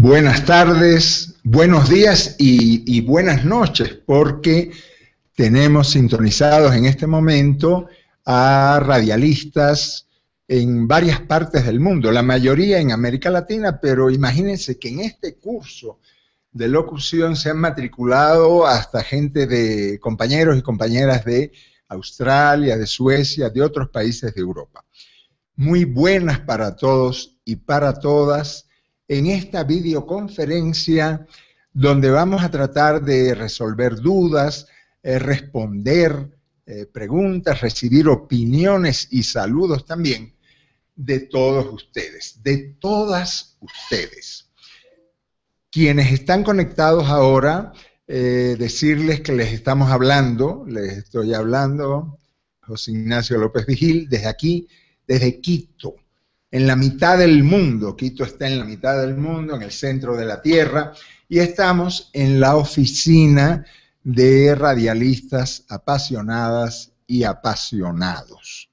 Buenas tardes, buenos días y, buenas noches, porque tenemos sintonizados en este momento a radialistas en varias partes del mundo, la mayoría en América Latina, pero imagínense que en este curso de locución se han matriculado hasta gente de compañeros y compañeras de Australia, de Suecia, de otros países de Europa. Muy buenas para todos y para todas en esta videoconferencia donde vamos a tratar de resolver dudas, eh, responder eh, preguntas, recibir opiniones y saludos también de todos ustedes, de todas ustedes. Quienes están conectados ahora, eh, decirles que les estamos hablando, les estoy hablando, José Ignacio López Vigil, desde aquí, desde Quito, en la mitad del mundo. Quito está en la mitad del mundo, en el centro de la Tierra, y estamos en la oficina de radialistas apasionadas y apasionados.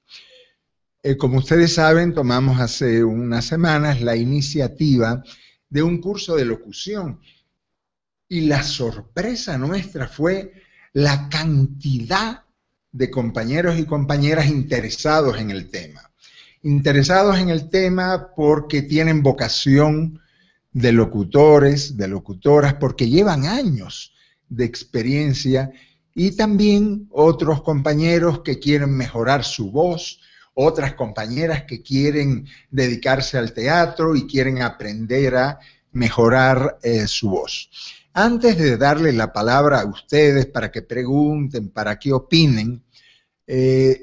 Eh, como ustedes saben, tomamos hace unas semanas la iniciativa de un curso de locución y la sorpresa nuestra fue la cantidad de compañeros y compañeras interesados en el tema interesados en el tema porque tienen vocación de locutores, de locutoras, porque llevan años de experiencia y también otros compañeros que quieren mejorar su voz, otras compañeras que quieren dedicarse al teatro y quieren aprender a mejorar eh, su voz. Antes de darle la palabra a ustedes para que pregunten, para que opinen, eh,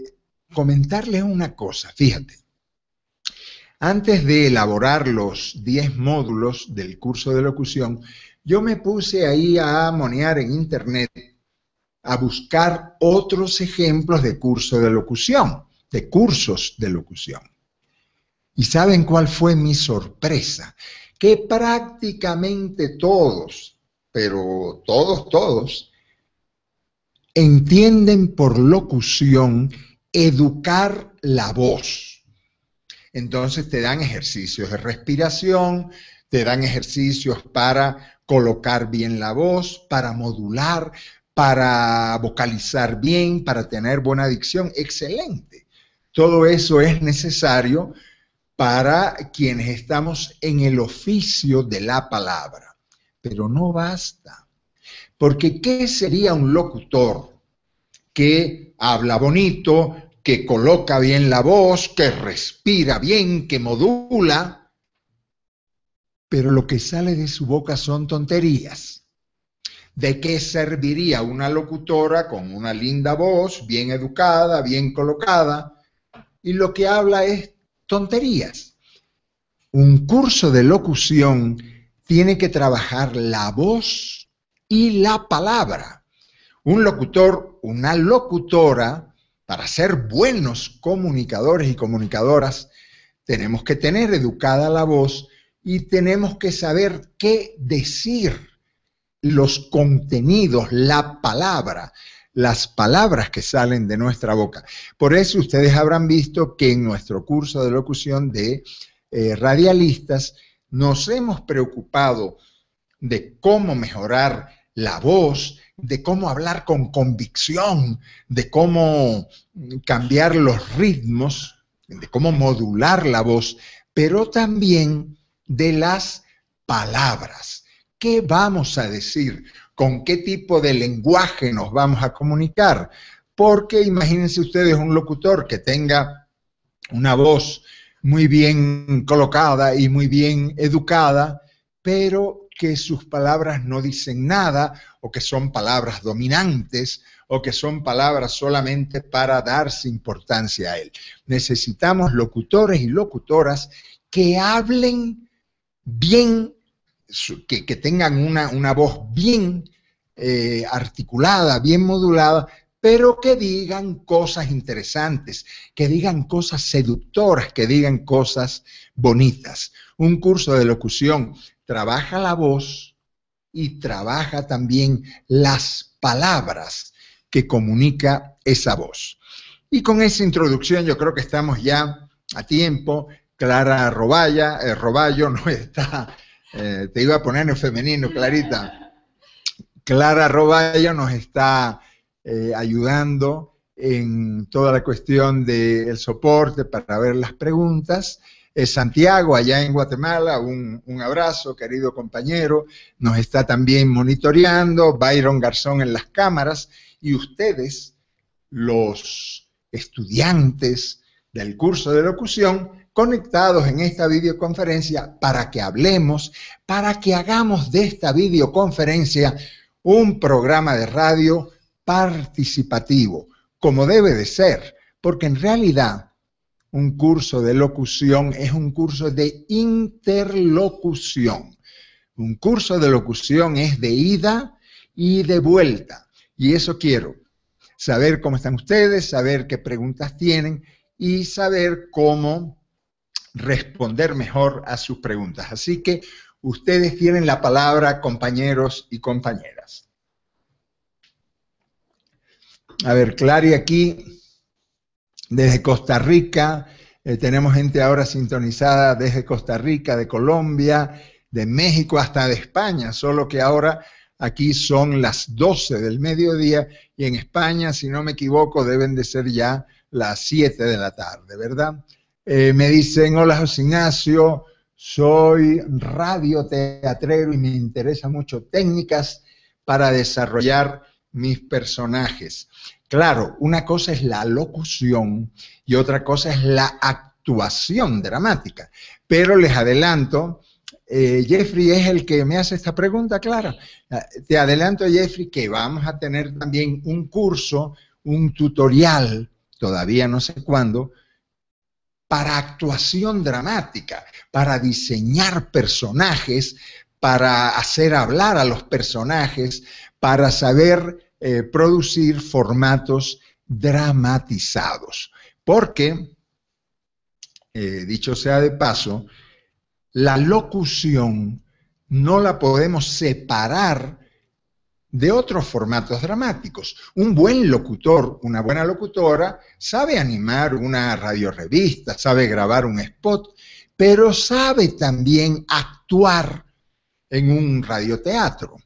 comentarles una cosa, fíjate. Antes de elaborar los 10 módulos del curso de locución, yo me puse ahí a monear en internet a buscar otros ejemplos de curso de locución, de cursos de locución. ¿Y saben cuál fue mi sorpresa? Que prácticamente todos, pero todos, todos, entienden por locución educar la voz. Entonces te dan ejercicios de respiración, te dan ejercicios para colocar bien la voz, para modular, para vocalizar bien, para tener buena dicción. Excelente. Todo eso es necesario para quienes estamos en el oficio de la palabra. Pero no basta. Porque ¿qué sería un locutor que habla bonito, que coloca bien la voz, que respira bien, que modula, pero lo que sale de su boca son tonterías. ¿De qué serviría una locutora con una linda voz, bien educada, bien colocada, y lo que habla es tonterías? Un curso de locución tiene que trabajar la voz y la palabra. Un locutor, una locutora, para ser buenos comunicadores y comunicadoras, tenemos que tener educada la voz y tenemos que saber qué decir, los contenidos, la palabra, las palabras que salen de nuestra boca. Por eso ustedes habrán visto que en nuestro curso de locución de eh, radialistas nos hemos preocupado de cómo mejorar la voz, de cómo hablar con convicción, de cómo cambiar los ritmos, de cómo modular la voz, pero también de las palabras. ¿Qué vamos a decir? ¿Con qué tipo de lenguaje nos vamos a comunicar? Porque imagínense ustedes un locutor que tenga una voz muy bien colocada y muy bien educada, pero que sus palabras no dicen nada o que son palabras dominantes o que son palabras solamente para darse importancia a él. Necesitamos locutores y locutoras que hablen bien, que, tengan una, voz bien eh, articulada, bien modulada, pero que digan cosas interesantes, que digan cosas seductoras, que digan cosas bonitas. Un curso de locución trabaja la voz y trabaja también las palabras que comunica esa voz. Y con esa introducción yo creo que estamos ya a tiempo. Clara eh, Roballo no está, eh, te iba a poner en femenino, Clarita. Clara Roballo nos está eh, ayudando en toda la cuestión del soporte para ver las preguntas. Santiago, allá en Guatemala, un, un, abrazo, querido compañero, nos está también monitoreando, Byron Garzón en las cámaras, y ustedes, los estudiantes del curso de locución, conectados en esta videoconferencia para que hablemos, para que hagamos de esta videoconferencia un programa de radio participativo, como debe de ser, porque en realidad un curso de locución es un curso de interlocución. Un curso de locución es de ida y de vuelta. Y eso quiero, saber cómo están ustedes, saber qué preguntas tienen y saber cómo responder mejor a sus preguntas. Así que ustedes tienen la palabra, compañeros y compañeras. A ver, Clary aquí desde Costa Rica, eh, tenemos gente ahora sintonizada desde Costa Rica, de Colombia, de México hasta de España, solo que ahora aquí son las 12 del mediodía y en España, si no me equivoco, deben de ser ya las 7 de la tarde, ¿verdad? Eh, me dicen, hola José Ignacio, soy radioteatrero y me interesa mucho técnicas para desarrollar mis personajes. Claro, una cosa es la locución y otra cosa es la actuación dramática. Pero les adelanto, eh, Jeffrey es el que me hace esta pregunta, claro. Ah, te adelanto, Jeffrey, que vamos a tener también un curso, un tutorial, todavía no sé cuándo, para actuación dramática, para diseñar personajes, para hacer hablar a los personajes, para saber eh, producir formatos dramatizados, porque, eh, dicho sea de paso, la locución no la podemos separar de otros formatos dramáticos. Un buen locutor, una buena locutora, sabe animar una radiorevista, sabe grabar un spot, pero sabe también actuar en un radioteatro.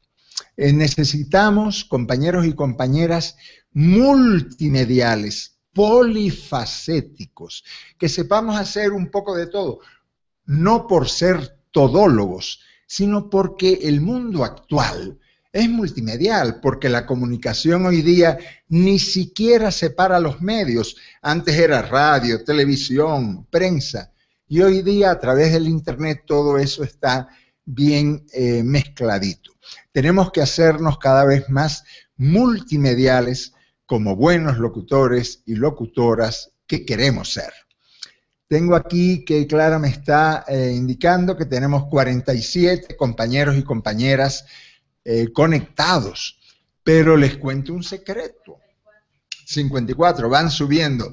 Eh, necesitamos compañeros y compañeras multimediales, polifacéticos, que sepamos hacer un poco de todo, no por ser todólogos, sino porque el mundo actual es multimedial, porque la comunicación hoy día ni siquiera separa los medios. Antes era radio, televisión, prensa, y hoy día a través del Internet todo eso está bien eh, mezcladito. Tenemos que hacernos cada vez más multimediales como buenos locutores y locutoras que queremos ser. Tengo aquí que Clara me está eh, indicando que tenemos 47 compañeros y compañeras eh, conectados, pero les cuento un secreto. 54, van subiendo.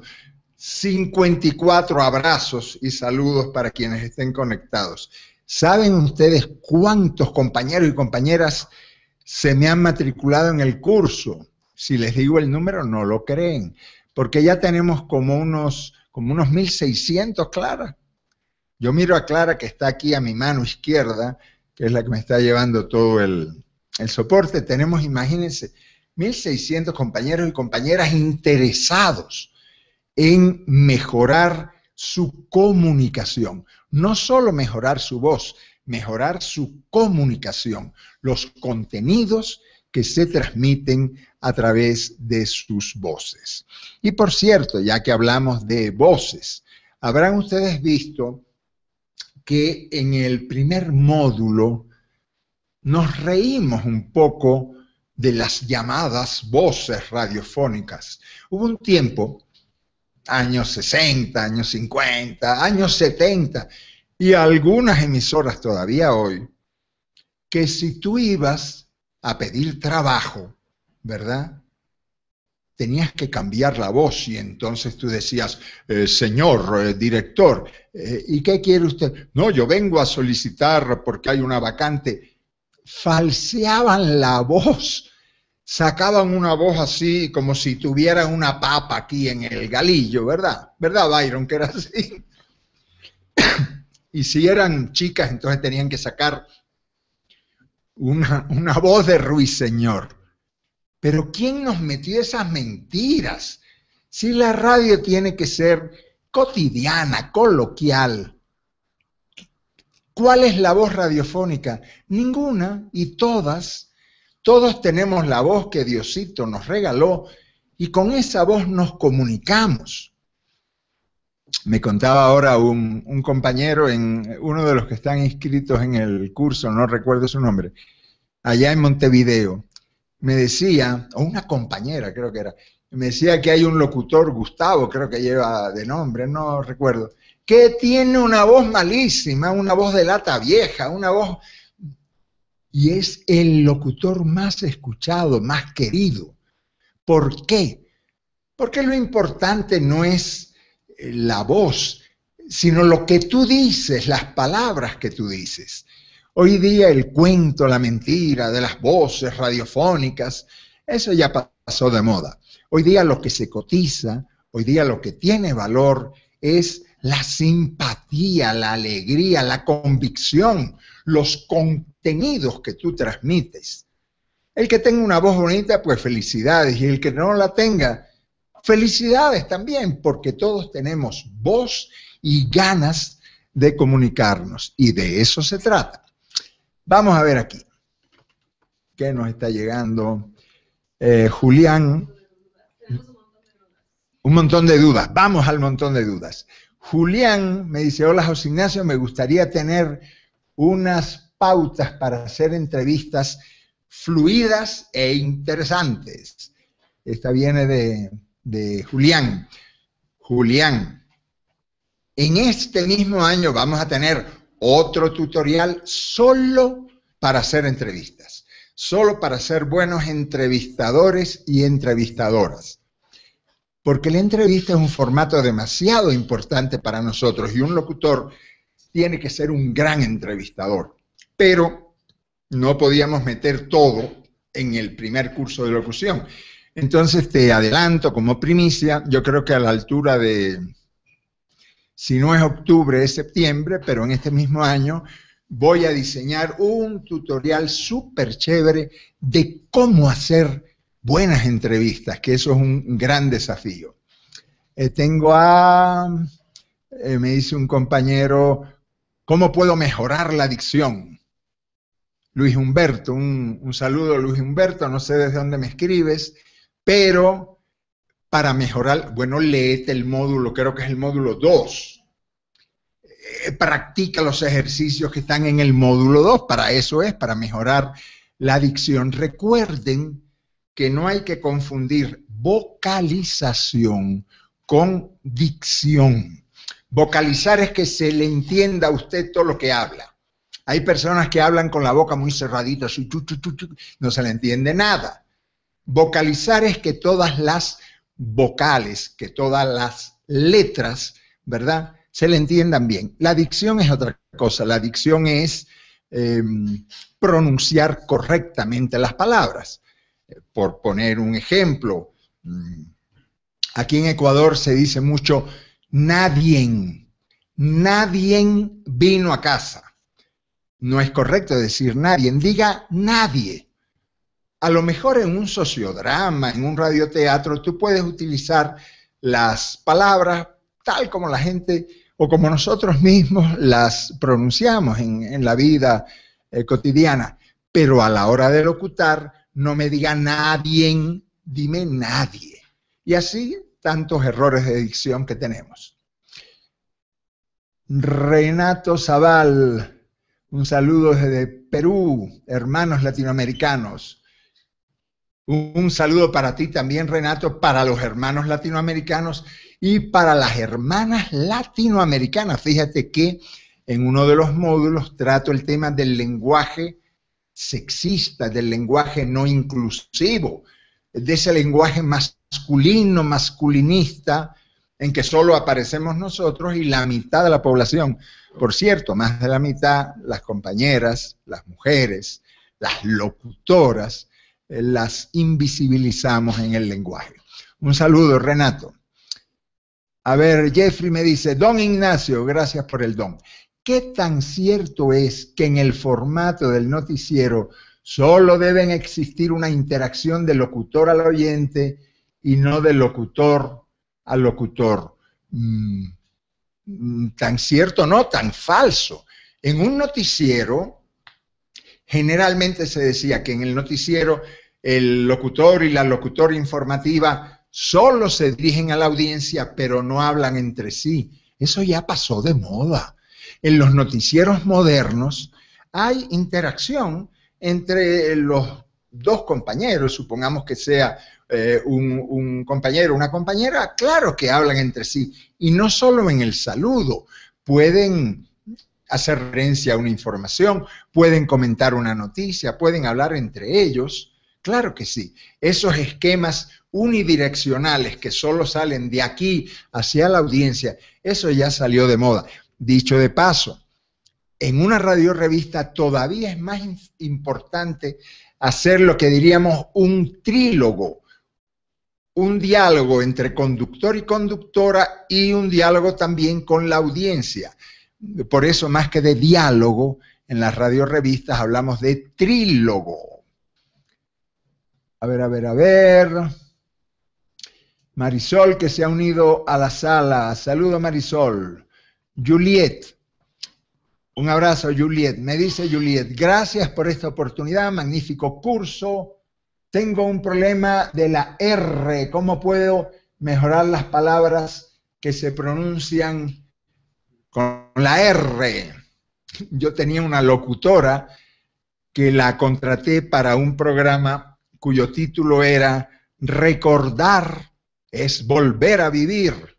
54 abrazos y saludos para quienes estén conectados. ¿Saben ustedes cuántos compañeros y compañeras se me han matriculado en el curso? Si les digo el número, no lo creen, porque ya tenemos como unos, como unos 1.600, Clara. Yo miro a Clara que está aquí a mi mano izquierda, que es la que me está llevando todo el, el soporte. Tenemos, imagínense, 1.600 compañeros y compañeras interesados en mejorar su comunicación. No solo mejorar su voz, mejorar su comunicación, los contenidos que se transmiten a través de sus voces. Y por cierto, ya que hablamos de voces, habrán ustedes visto que en el primer módulo nos reímos un poco de las llamadas voces radiofónicas. Hubo un tiempo años 60, años 50, años 70, y algunas emisoras todavía hoy, que si tú ibas a pedir trabajo, ¿verdad? Tenías que cambiar la voz y entonces tú decías, eh, señor eh, director, eh, ¿y qué quiere usted? No, yo vengo a solicitar porque hay una vacante. Falseaban la voz sacaban una voz así como si tuvieran una papa aquí en el galillo, ¿verdad? ¿Verdad, Byron? Que era así. y si eran chicas, entonces tenían que sacar una, una voz de ruiseñor. Pero ¿quién nos metió esas mentiras? Si la radio tiene que ser cotidiana, coloquial, ¿Cuál es la voz radiofónica? Ninguna y todas todos tenemos la voz que Diosito nos regaló y con esa voz nos comunicamos. Me contaba ahora un, compañero, en uno de los que están inscritos en el curso, no recuerdo su nombre, allá en Montevideo, me decía, o una compañera creo que era, me decía que hay un locutor, Gustavo, creo que lleva de nombre, no recuerdo, que tiene una voz malísima, una voz de lata vieja, una voz y es el locutor más escuchado, más querido. ¿Por qué? Porque lo importante no es eh, la voz, sino lo que tú dices, las palabras que tú dices. Hoy día el cuento, la mentira de las voces radiofónicas, eso ya pasó de moda. Hoy día lo que se cotiza, hoy día lo que tiene valor es la simpatía, la alegría, la convicción, los con que tú transmites. El que tenga una voz bonita, pues felicidades. Y el que no la tenga, felicidades también, porque todos tenemos voz y ganas de comunicarnos. Y de eso se trata. Vamos a ver aquí. ¿Qué nos está llegando? Eh, Julián. Un montón de dudas. Vamos al montón de dudas. Julián me dice, hola José Ignacio, me gustaría tener unas pautas para hacer entrevistas fluidas e interesantes. Esta viene de, de Julián. Julián, en este mismo año vamos a tener otro tutorial solo para hacer entrevistas, solo para ser buenos entrevistadores y entrevistadoras. Porque la entrevista es un formato demasiado importante para nosotros y un locutor tiene que ser un gran entrevistador pero no podíamos meter todo en el primer curso de locución. Entonces te adelanto como primicia, yo creo que a la altura de, si no es octubre, es septiembre, pero en este mismo año voy a diseñar un tutorial súper chévere de cómo hacer buenas entrevistas, que eso es un gran desafío. Eh, tengo a, eh, me dice un compañero, ¿cómo puedo mejorar la dicción? Luis Humberto. Un, saludo, Luis Humberto, no sé desde dónde me escribes, pero para mejorar, bueno, léete el módulo, creo que es el módulo 2. Eh, practica los ejercicios que están en el módulo 2, para eso es, para mejorar la dicción. Recuerden que no hay que confundir vocalización con dicción. Vocalizar es que se le entienda a usted todo lo que habla. Hay personas que hablan con la boca muy cerradita, no se le entiende nada. Vocalizar es que todas las vocales, que todas las letras, ¿verdad? Se le entiendan bien. La dicción es otra cosa. La dicción es em, pronunciar correctamente las palabras. Por poner un ejemplo, mm, aquí en Ecuador se dice mucho, nadie, nadie vino a casa. No es correcto decir nadie, diga nadie. A lo mejor en un sociodrama, en un radioteatro, tú puedes utilizar las palabras tal como la gente o como nosotros mismos las pronunciamos en, la vida eh, cotidiana. Pero a la hora de locutar, no me diga nadie, dime nadie. Y así tantos errores de dicción que tenemos. Renato Zaval un saludo desde Perú, hermanos latinoamericanos. Un, saludo para ti también, Renato, para los hermanos latinoamericanos y para las hermanas latinoamericanas. Fíjate que en uno de los módulos trato el tema del lenguaje sexista, del lenguaje no inclusivo, de ese lenguaje masculino, masculinista, en que solo aparecemos nosotros y la mitad de la población por cierto, más de la mitad, las compañeras, las mujeres, las locutoras, eh, las invisibilizamos en el lenguaje. Un saludo, Renato. A ver, Jeffrey me dice, don Ignacio, gracias por el don. ¿Qué tan cierto es que en el formato del noticiero solo deben existir una interacción de locutor al oyente y no de locutor al locutor? Mm. Mm, tan cierto, no, tan falso. En un noticiero, generalmente se decía que en el noticiero el locutor y la locutora informativa solo se dirigen a la audiencia, pero no hablan entre sí. Eso ya pasó de moda. En los noticieros modernos hay interacción entre los dos compañeros, supongamos que sea eh, un, un compañero, una compañera, claro que hablan entre sí. Y no solo en el saludo, pueden hacer referencia a una información, pueden comentar una noticia, pueden hablar entre ellos. Claro que sí. Esos esquemas unidireccionales que solo salen de aquí hacia la audiencia, eso ya salió de moda. Dicho de paso, en una radio revista todavía es más importante hacer lo que diríamos un trílogo, un diálogo entre conductor y conductora y un diálogo también con la audiencia. Por eso, más que de diálogo, en las revistas hablamos de trílogo. A ver, a ver, a ver. Marisol que se ha unido a la sala. Saludo Marisol. Juliet. Un abrazo Juliet. Me dice Juliet, gracias por esta oportunidad, magnífico curso. Tengo un problema de la R. ¿Cómo puedo mejorar las palabras que se pronuncian con la R? Yo tenía una locutora que la contraté para un programa cuyo título era Recordar es volver a vivir.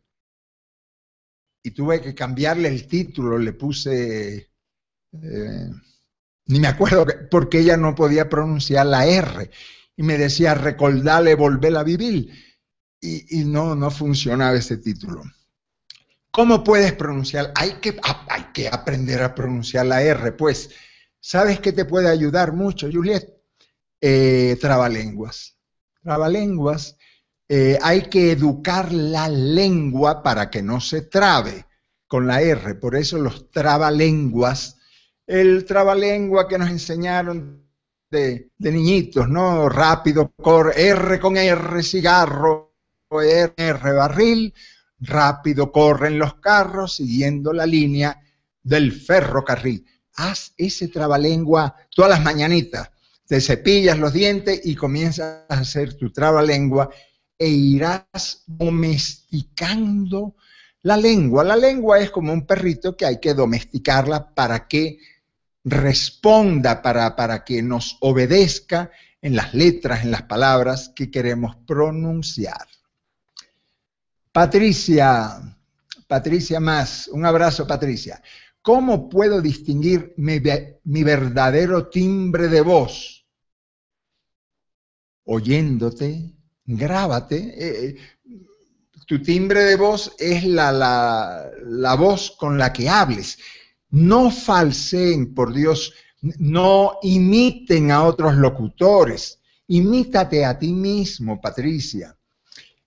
Y tuve que cambiarle el título, le puse, eh, ni me acuerdo, porque ella no podía pronunciar la R y me decía, recordale, volver a vivir. Y, no, no funcionaba ese título. ¿Cómo puedes pronunciar? Hay que, hay que aprender a pronunciar la R, pues. ¿Sabes qué te puede ayudar mucho, Juliet? Eh, trabalenguas. Trabalenguas, eh, hay que educar la lengua para que no se trabe con la R. Por eso los trabalenguas, el trabalengua que nos enseñaron de, niñitos, ¿no? Rápido, corre R con R, cigarro, R, R barril, rápido corren los carros siguiendo la línea del ferrocarril. Haz ese trabalengua todas las mañanitas. Te cepillas los dientes y comienzas a hacer tu trabalengua e irás domesticando la lengua. La lengua es como un perrito que hay que domesticarla para que responda, para, que nos obedezca en las letras, en las palabras que queremos pronunciar. Patricia, Patricia Más, un abrazo Patricia. ¿Cómo puedo distinguir mi, verdadero timbre de voz? Oyéndote, grábate. Eh, eh, tu timbre de voz es la, la voz con la que hables, no falseen, por Dios, no imiten a otros locutores, imítate a ti mismo, Patricia.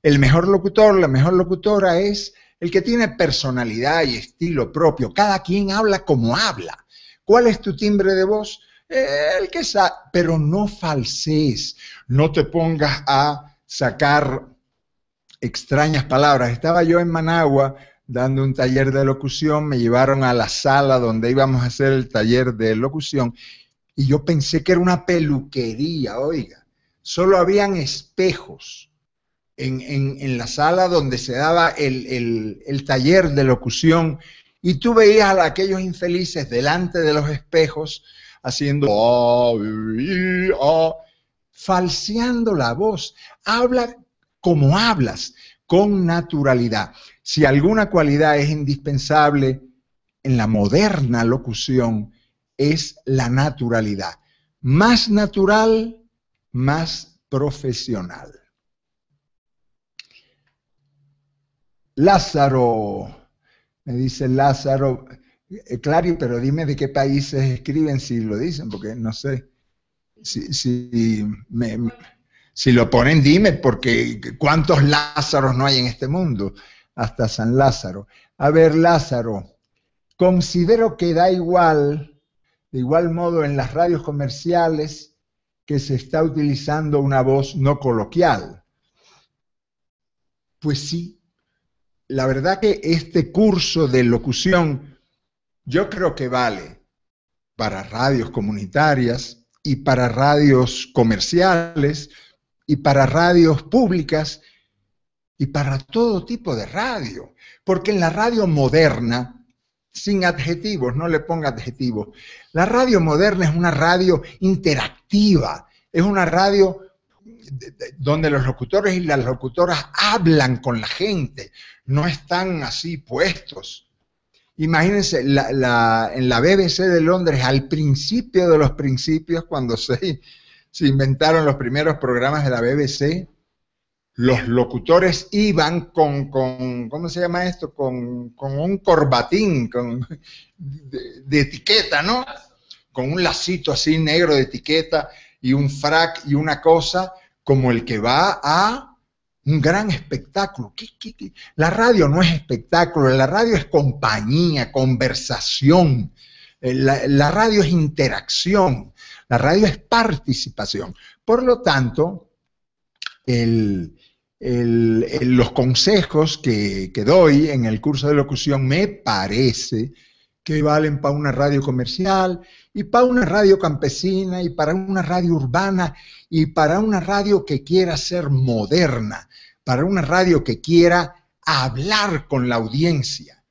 El mejor locutor, la mejor locutora es el que tiene personalidad y estilo propio. Cada quien habla como habla. ¿Cuál es tu timbre de voz? el que sabe, pero no falsees, no te pongas a sacar extrañas palabras. Estaba yo en Managua dando un taller de locución, me llevaron a la sala donde íbamos a hacer el taller de locución y yo pensé que era una peluquería, oiga, solo habían espejos en, la sala donde se daba el, el taller de locución y tú veías a aquellos infelices delante de los espejos haciendo ah, ah", falseando la voz, habla como hablas, con naturalidad. Si alguna cualidad es indispensable en la moderna locución, es la naturalidad. Más natural, más profesional. Lázaro, me dice Lázaro, eh, claro, pero dime de qué países escriben si lo dicen, porque no sé. Si, si lo ponen, dime, porque ¿cuántos Lázaros no hay en este mundo? hasta San Lázaro. A ver, Lázaro, considero que da igual, de igual modo en las radios comerciales, que se está utilizando una voz no coloquial. Pues sí, la verdad que este curso de locución yo creo que vale para radios comunitarias y para radios comerciales y para radios públicas y para todo tipo de radio, porque en la radio moderna, sin adjetivos, no le ponga adjetivos, la radio moderna es una radio interactiva, es una radio donde los locutores y las locutoras hablan con la gente, no están así puestos. Imagínense, la, en la BBC de Londres, al principio de los principios, cuando se, se inventaron los primeros programas de la BBC, los locutores iban con, ¿cómo se llama esto? Con, un corbatín con, de, etiqueta, ¿no? Con un lacito así negro de etiqueta y un frac y una cosa como el que va a un gran espectáculo. La radio no es espectáculo, la radio es compañía, conversación, eh, la radio es interacción, la radio es participación. Por lo tanto, el, los consejos que, doy en el curso de locución me parece que valen para una radio comercial y para una radio campesina y para una radio urbana y para una radio que quiera ser moderna, para una radio que quiera hablar con la audiencia,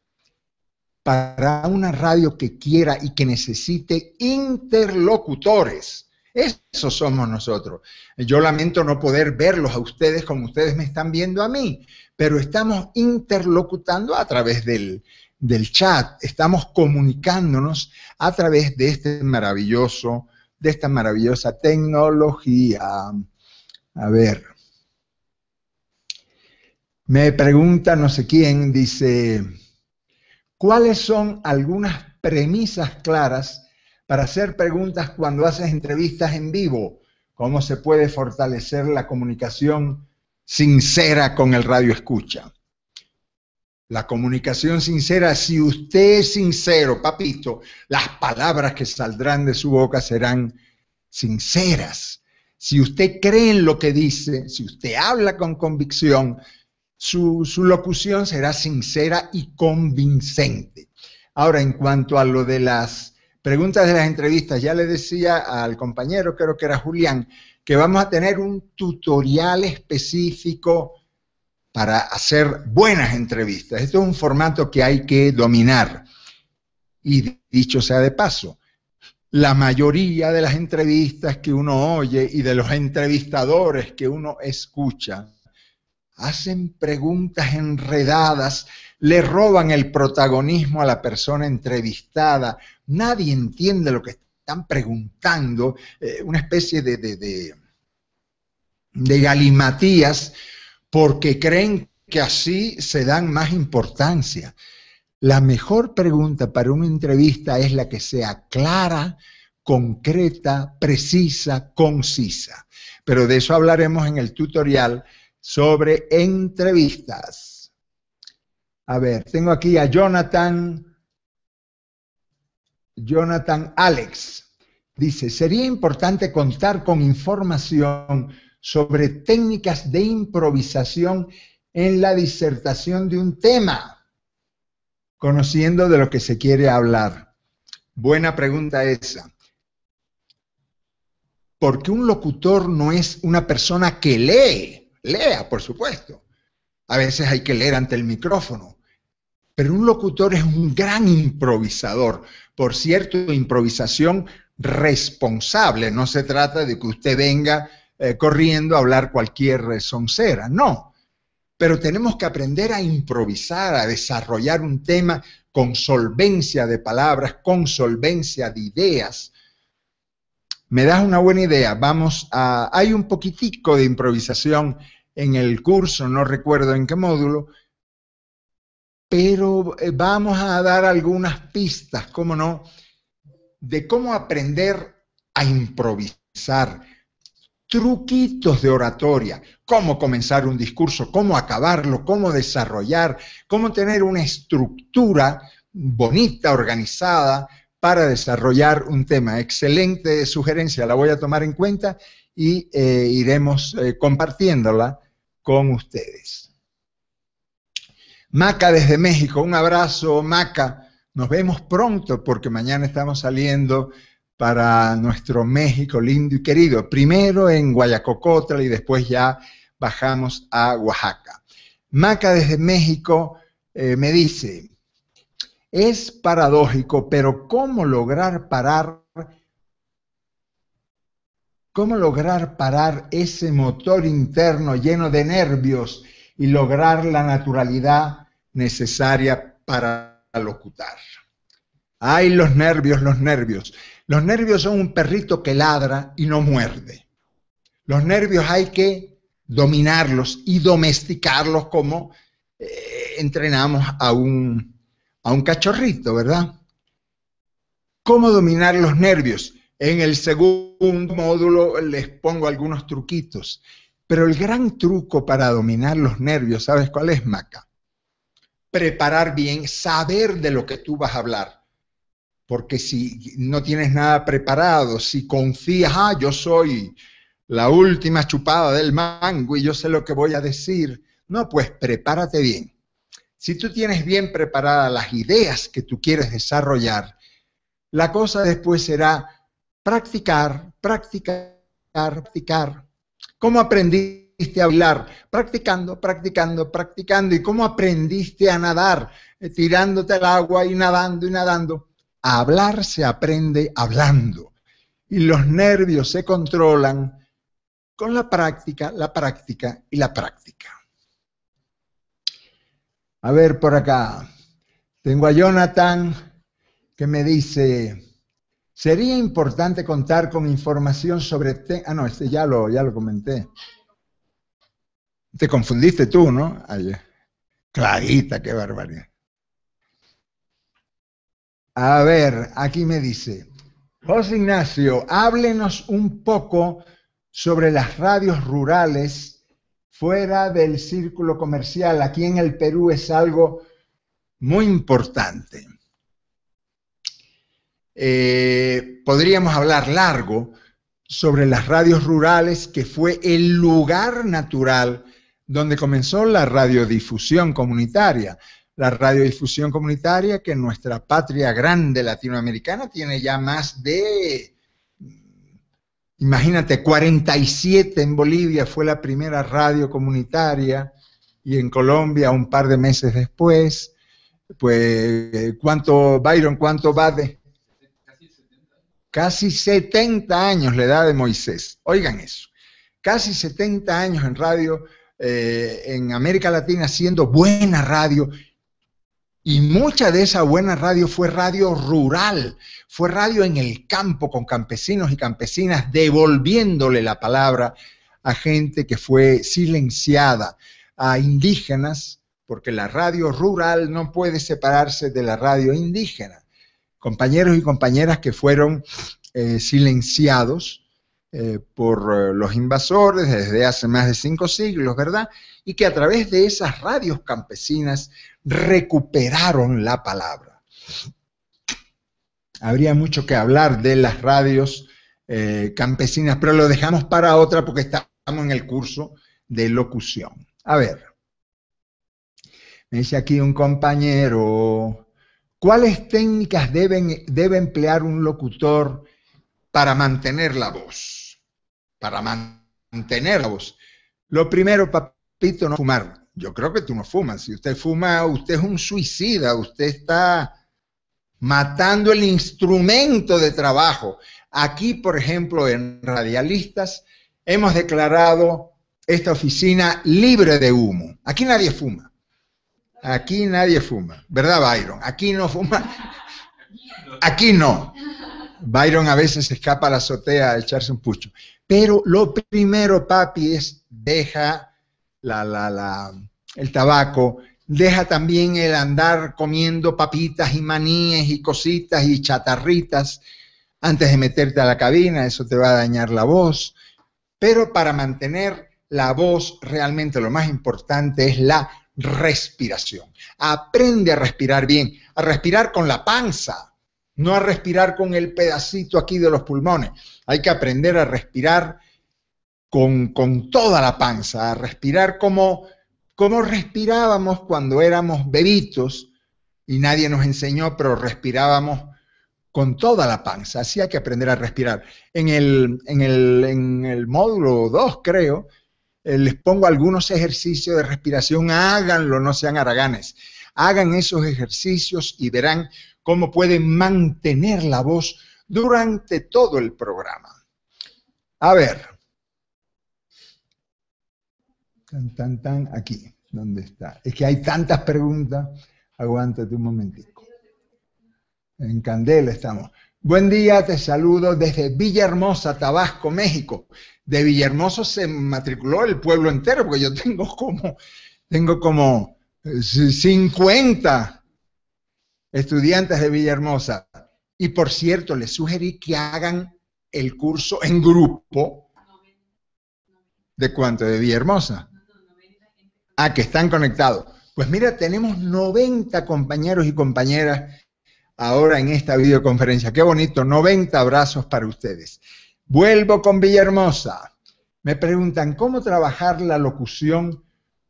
para una radio que quiera y que necesite interlocutores eso somos nosotros. Yo lamento no poder verlos a ustedes como ustedes me están viendo a mí, pero estamos interlocutando a través del, del chat, estamos comunicándonos a través de este maravilloso, de esta maravillosa tecnología. A ver. Me pregunta no sé quién, dice, ¿cuáles son algunas premisas claras para hacer preguntas cuando haces entrevistas en vivo. ¿Cómo se puede fortalecer la comunicación sincera con el radio escucha? La comunicación sincera, si usted es sincero, papito, las palabras que saldrán de su boca serán sinceras. Si usted cree en lo que dice, si usted habla con convicción, su, su, locución será sincera y convincente. Ahora, en cuanto a lo de las preguntas de las entrevistas. Ya le decía al compañero, creo que era Julián, que vamos a tener un tutorial específico para hacer buenas entrevistas. Esto es un formato que hay que dominar. Y dicho sea de paso, la mayoría de las entrevistas que uno oye y de los entrevistadores que uno escucha hacen preguntas enredadas le roban el protagonismo a la persona entrevistada, nadie entiende lo que están preguntando, eh, una especie de galimatías, porque creen que así se dan más importancia. La mejor pregunta para una entrevista es la que sea clara, concreta, precisa, concisa. Pero de eso hablaremos en el tutorial sobre entrevistas. A ver, tengo aquí a Jonathan. Jonathan Alex. Dice, sería importante contar con información sobre técnicas de improvisación en la disertación de un tema, conociendo de lo que se quiere hablar. Buena pregunta esa. Porque un locutor no es una persona que lee, lea, por supuesto. A veces hay que leer ante el micrófono, pero un locutor es un gran improvisador. Por cierto, improvisación responsable, no se trata de que usted venga eh, corriendo a hablar cualquier eh, soncera, no. Pero tenemos que aprender a improvisar, a desarrollar un tema con solvencia de palabras, con solvencia de ideas. Me das una buena idea, vamos a... Hay un poquitico de improvisación en el curso, no recuerdo en qué módulo, pero eh, vamos a dar algunas pistas, cómo no, de cómo aprender a improvisar, truquitos de oratoria, cómo comenzar un discurso, cómo acabarlo, cómo desarrollar, cómo tener una estructura bonita, organizada para desarrollar un tema. Excelente sugerencia, la voy a tomar en cuenta y eh, iremos eh, compartiéndola con ustedes. Maca desde México, un abrazo, Maca. Nos vemos pronto porque mañana estamos saliendo para nuestro México lindo y querido. Primero en Guayacocotla y después ya bajamos a Oaxaca. Maca desde México eh, me dice, es paradójico, pero ¿cómo lograr parar? ¿Cómo lograr parar ese motor interno lleno de nervios? y lograr la naturalidad necesaria para locutar. Ay, los nervios, los nervios. Los nervios son un perrito que ladra y no muerde. Los nervios hay que dominarlos y domesticarlos como eh, entrenamos a un, a un cachorrito, ¿verdad? ¿Cómo dominar los nervios? En el segundo módulo les pongo algunos truquitos. Pero el gran truco para dominar los nervios, ¿sabes cuál es, Maca? Preparar bien, saber de lo que tú vas a hablar. Porque si no tienes nada preparado, si confías, ah, yo soy la última chupada del mango y yo sé lo que voy a decir, no, pues prepárate bien. Si tú tienes bien preparadas las ideas que tú quieres desarrollar, la cosa después será practicar, practicar, practicar, ¿Cómo aprendiste a hablar? Practicando, practicando, practicando. ¿Y cómo aprendiste a nadar? Eh, tirándote al agua y nadando y nadando. A hablar se aprende hablando. Y los nervios se controlan con la práctica, la práctica y la práctica. A ver por acá. Tengo a Jonathan que me dice, Sería importante contar con información sobre... Ah, no, este ya lo, ya lo comenté. Te confundiste tú, ¿no? Ay, clarita, qué barbaridad. A ver, aquí me dice, José Ignacio, háblenos un poco sobre las radios rurales fuera del círculo comercial. Aquí en el Perú es algo muy importante. Eh, podríamos hablar largo sobre las radios rurales, que fue el lugar natural donde comenzó la radiodifusión comunitaria. La radiodifusión comunitaria que en nuestra patria grande latinoamericana tiene ya más de, mm, imagínate, 47 en Bolivia fue la primera radio comunitaria y en Colombia un par de meses después. Pues, eh, ¿cuánto, Byron, cuánto va de, Casi 70 años la edad de Moisés. Oigan eso. Casi 70 años en radio, eh, en América Latina, siendo buena radio. Y mucha de esa buena radio fue radio rural, fue radio en el campo con campesinos y campesinas, devolviéndole la palabra a gente que fue silenciada, a indígenas, porque la radio rural no puede separarse de la radio indígena compañeros y compañeras que fueron eh, silenciados eh, por eh, los invasores desde hace más de cinco siglos, ¿verdad? Y que a través de esas radios campesinas recuperaron la palabra. Habría mucho que hablar de las radios campesinas, pero lo dejamos para otra porque estamos en el curso de locución. A ver, me dice aquí un compañero, ¿Cuáles técnicas deben, debe emplear un locutor para mantener la voz? Para mantener la voz. Lo primero, papito, no fumar. Yo creo que tú no fumas. Si usted fuma, usted es un suicida, usted está matando el instrumento de trabajo. Aquí, por ejemplo, en Radialistas, hemos declarado esta oficina libre de humo. Aquí nadie fuma. Aquí nadie fuma, ¿verdad, Byron? Aquí no fuma. Aquí no. Byron a veces escapa a la azotea a echarse un pucho. Pero lo primero, papi, es deja la, la, la, el tabaco, deja también el andar comiendo papitas y maníes y cositas y chatarritas antes de meterte a la cabina, eso te va a dañar la voz. Pero para mantener la voz, realmente lo más importante es la respiración. Aprende a respirar bien, a respirar con la panza, no a respirar con el pedacito aquí de los pulmones. Hay que aprender a respirar con, toda la panza, a respirar como, como respirábamos cuando éramos bebitos y nadie nos enseñó, pero respirábamos con toda la panza. Así hay que aprender a respirar. En el, en el, en el módulo 2, creo, eh, les pongo algunos ejercicios de respiración, háganlo, no sean haraganes. Hagan esos ejercicios y verán cómo pueden mantener la voz durante todo el programa. A ver. Tan, tan, aquí, ¿dónde está? Es que hay tantas preguntas. Aguántate un momentico. En Candela estamos. Buen día, te saludo desde Villahermosa, Tabasco, México de Villahermoso se matriculó el pueblo entero, porque yo tengo como, tengo como 50 eh, estudiantes de Villahermosa. Y por cierto, les sugerí que hagan el curso en grupo. ¿De cuánto? ¿De Villahermosa? Ah, que están conectados. Pues mira, tenemos 90 compañeros y compañeras ahora en esta videoconferencia. Qué bonito, 90 abrazos para ustedes. Vuelvo con Villahermosa. Me preguntan cómo trabajar la locución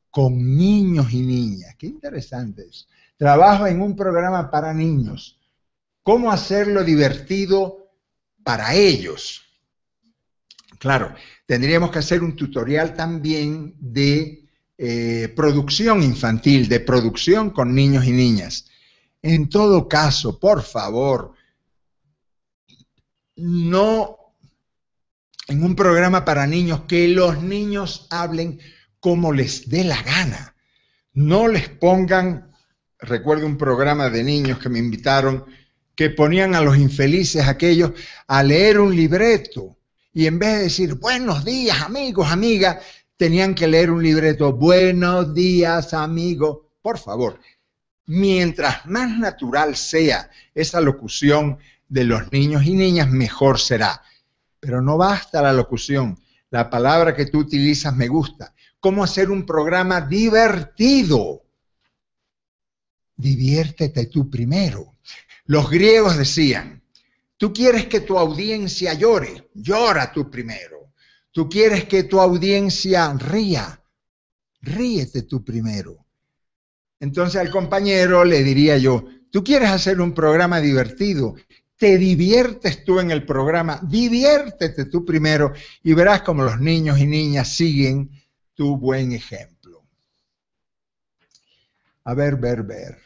con niños y niñas. Qué interesante es. Trabajo en un programa para niños. ¿Cómo hacerlo divertido para ellos? Claro, tendríamos que hacer un tutorial también de eh, producción infantil, de producción con niños y niñas. En todo caso, por favor, no en un programa para niños, que los niños hablen como les dé la gana. No les pongan, recuerdo un programa de niños que me invitaron, que ponían a los infelices aquellos a leer un libreto. Y en vez de decir, buenos días amigos, amigas, tenían que leer un libreto, buenos días amigos. Por favor, mientras más natural sea esa locución de los niños y niñas, mejor será. Pero no basta la locución. La palabra que tú utilizas me gusta. ¿Cómo hacer un programa divertido? Diviértete tú primero. Los griegos decían, tú quieres que tu audiencia llore, llora tú primero. Tú quieres que tu audiencia ría, ríete tú primero. Entonces al compañero le diría yo, tú quieres hacer un programa divertido, te diviertes tú en el programa, diviértete tú primero y verás como los niños y niñas siguen tu buen ejemplo. A ver, ver, ver.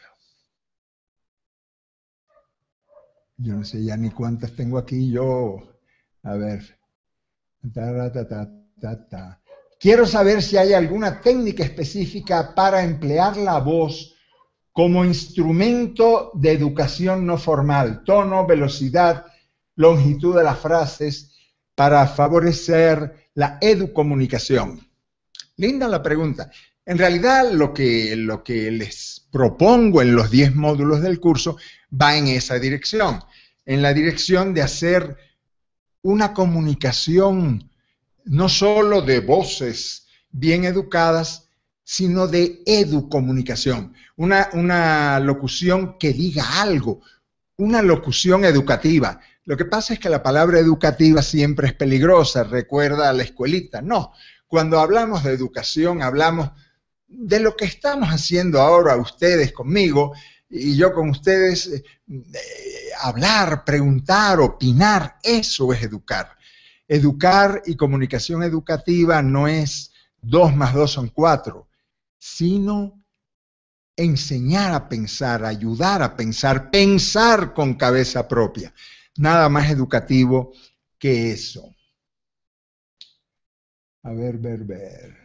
Yo no sé ya ni cuántas tengo aquí yo. A ver. Ta, ta, ta, Quiero saber si hay alguna técnica específica para emplear la voz como instrumento de educación no formal, tono, velocidad, longitud de las frases, para favorecer la educomunicación. Linda la pregunta. En realidad lo que, lo que les propongo en los 10 módulos del curso va en esa dirección, en la dirección de hacer una comunicación no solo de voces bien educadas, sino de educomunicación, una, una locución que diga algo, una locución educativa. Lo que pasa es que la palabra educativa siempre es peligrosa, recuerda a la escuelita. No, cuando hablamos de educación, hablamos de lo que estamos haciendo ahora ustedes conmigo y yo con ustedes, eh, eh, hablar, preguntar, opinar, eso es educar. Educar y comunicación educativa no es dos más dos son cuatro sino enseñar a pensar, ayudar a pensar, pensar con cabeza propia. Nada más educativo que eso. A ver, ver, ver.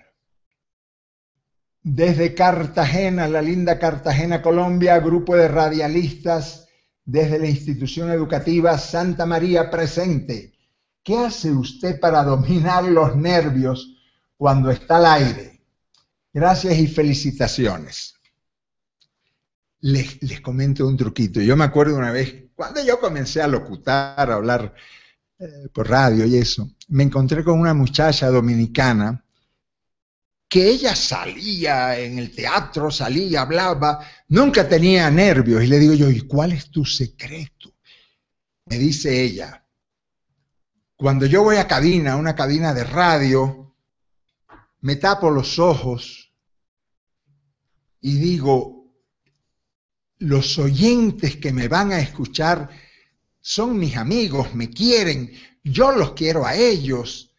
Desde Cartagena, la linda Cartagena, Colombia, grupo de radialistas desde la institución educativa Santa María presente. ¿Qué hace usted para dominar los nervios cuando está al aire? Gracias y felicitaciones. Les, comento un truquito. Yo me acuerdo una vez, cuando yo comencé a locutar, a hablar eh, por radio y eso, me encontré con una muchacha dominicana que ella salía en el teatro, salía, hablaba, nunca tenía nervios. Y le digo yo, ¿y cuál es tu secreto? Me dice ella, cuando yo voy a cabina, una cabina de radio, me tapo los ojos y digo, los oyentes que me van a escuchar son mis amigos, me quieren, yo los quiero a ellos.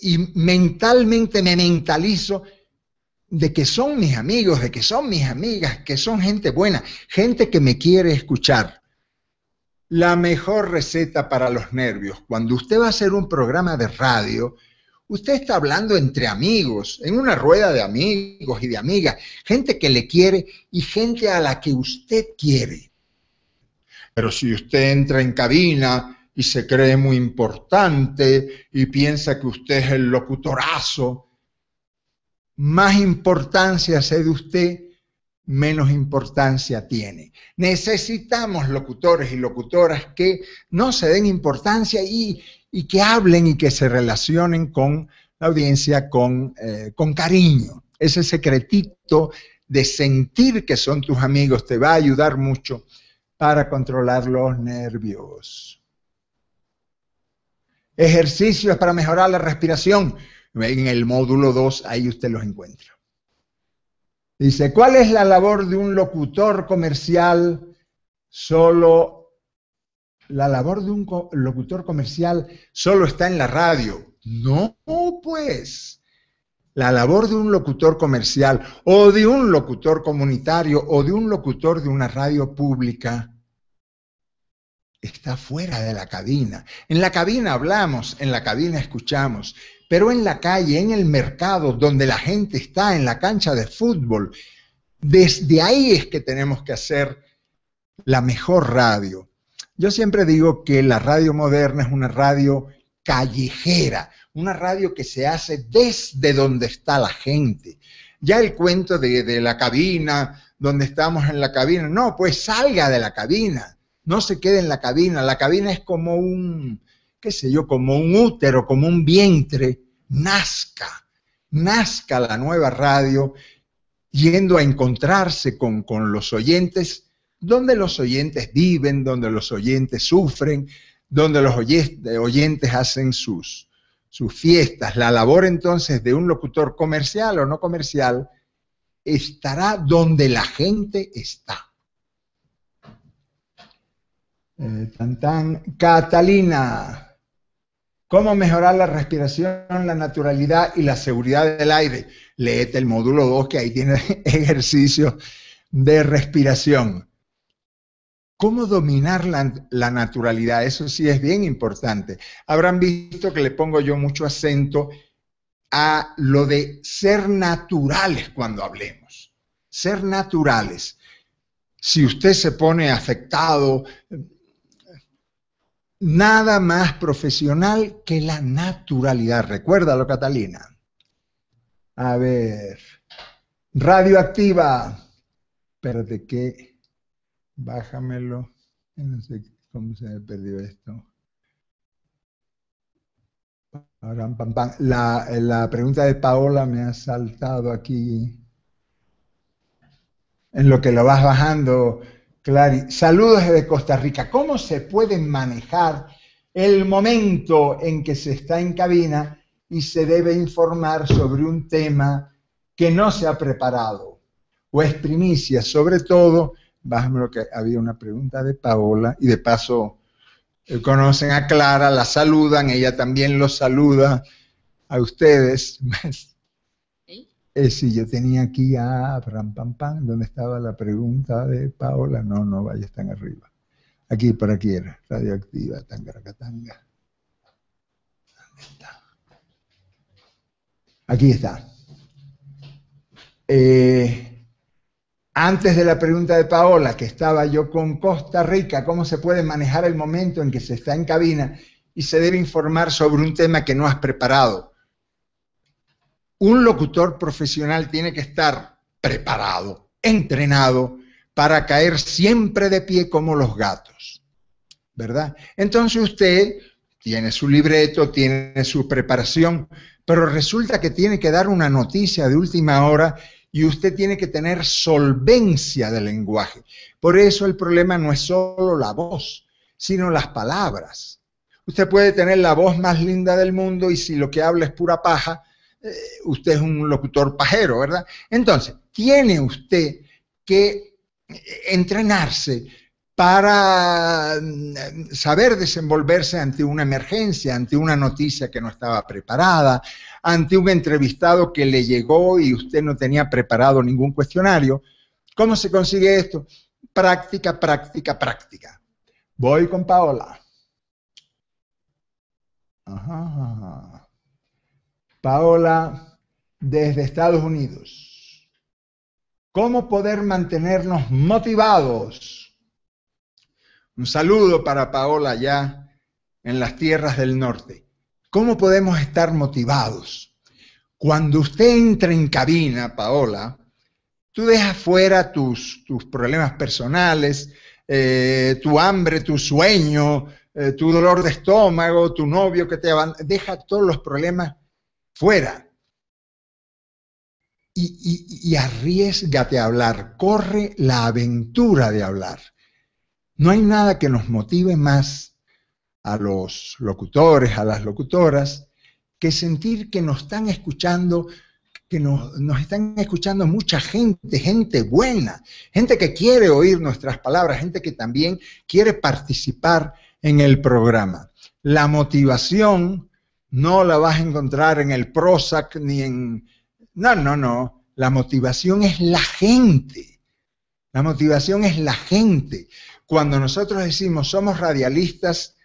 Y mentalmente me mentalizo de que son mis amigos, de que son mis amigas, que son gente buena, gente que me quiere escuchar. La mejor receta para los nervios, cuando usted va a hacer un programa de radio, Usted está hablando entre amigos, en una rueda de amigos y de amigas, gente que le quiere y gente a la que usted quiere. Pero si usted entra en cabina y se cree muy importante y piensa que usted es el locutorazo, más importancia se de usted, menos importancia tiene. Necesitamos locutores y locutoras que no se den importancia y, y que hablen y que se relacionen con la audiencia eh, con, cariño. Ese secretito de sentir que son tus amigos te va a ayudar mucho para controlar los nervios. Ejercicios para mejorar la respiración. En el módulo 2 ahí usted los encuentra. Dice, ¿cuál es la labor de un locutor comercial? Solo la labor de un locutor comercial solo está en la radio. No, pues. La labor de un locutor comercial o de un locutor comunitario o de un locutor de una radio pública está fuera de la cabina. En la cabina hablamos, en la cabina escuchamos, pero en la calle, en el mercado, donde la gente está, en la cancha de fútbol, desde ahí es que tenemos que hacer la mejor radio. Yo siempre digo que la radio moderna es una radio callejera, una radio que se hace desde donde está la gente. Ya el cuento de, la cabina, donde estamos en la cabina, no, pues salga de la cabina, no se quede en la cabina. La cabina es como un, qué sé yo, como un útero, como un vientre, nazca, nazca la nueva radio yendo a encontrarse con, con los oyentes donde los oyentes viven, donde los oyentes sufren, donde los eh, oyentes hacen sus, sus fiestas. La labor entonces de un locutor comercial o no comercial estará donde la gente está. Eh, Catalina, ¿cómo mejorar la respiración, la naturalidad y la seguridad del aire? Leete el módulo 2 que ahí tiene ejercicio de respiración. ¿Cómo dominar la, naturalidad? Eso sí es bien importante. Habrán visto que le pongo yo mucho acento a lo de ser naturales cuando hablemos. Ser naturales. Si usted se pone afectado, nada más profesional que la naturalidad. Recuérdalo, Catalina. A ver. Radioactiva. Pero de qué? bájamelo. No sé cómo se me perdió esto. La, pregunta de Paola me ha saltado aquí. En lo que lo vas bajando, Clari Saludos desde Costa Rica. ¿Cómo se puede manejar el momento en que se está en cabina y se debe informar sobre un tema que no se ha preparado? O es primicia, sobre todo lo que había una pregunta de Paola y de paso eh, conocen a Clara, la saludan, ella también los saluda a ustedes. si eh, yo tenía aquí a Fran Pam Pam, donde estaba la pregunta de Paola. No, no, vaya, están arriba. Aquí, para aquí era, radioactiva, tangaracatanga. ¿Dónde está? Aquí está. Eh, antes de la pregunta de Paola, que estaba yo con Costa Rica, ¿cómo se puede manejar el momento en que se está en cabina y se debe informar sobre un tema que no has preparado? Un locutor profesional tiene que estar preparado, entrenado, para caer siempre de pie como los gatos, ¿verdad? Entonces usted tiene su libreto, tiene su preparación, pero resulta que tiene que dar una noticia de última hora y usted tiene que tener solvencia del lenguaje. Por eso el problema no es solo la voz, sino las palabras. Usted puede tener la voz más linda del mundo y si lo que habla es pura paja, eh, usted es un locutor pajero, ¿verdad? Entonces, tiene usted que eh, entrenarse para mm, saber desenvolverse ante una emergencia, ante una noticia que no estaba preparada, ante un entrevistado que le llegó y usted no tenía preparado ningún cuestionario. ¿Cómo se consigue esto? Práctica, práctica, práctica. Voy con Paola. Paola, desde Estados Unidos. ¿Cómo poder mantenernos motivados? Un saludo para Paola allá en las tierras del norte. ¿Cómo podemos estar motivados? Cuando usted entra en cabina, Paola, tú dejas fuera tus, tus problemas personales, eh, tu hambre, tu sueño, eh, tu dolor de estómago, tu novio que te abandona, deja todos los problemas fuera. Y, y, y arriesgate a hablar, corre la aventura de hablar. No hay nada que nos motive más a los locutores, a las locutoras, que sentir que nos están escuchando, que nos, están escuchando mucha gente, gente buena, gente que quiere oír nuestras palabras, gente que también quiere participar en el programa. La motivación no la vas a encontrar en el Prozac ni en... No, no, no. La motivación es la gente. La motivación es la gente. Cuando nosotros decimos somos radialistas,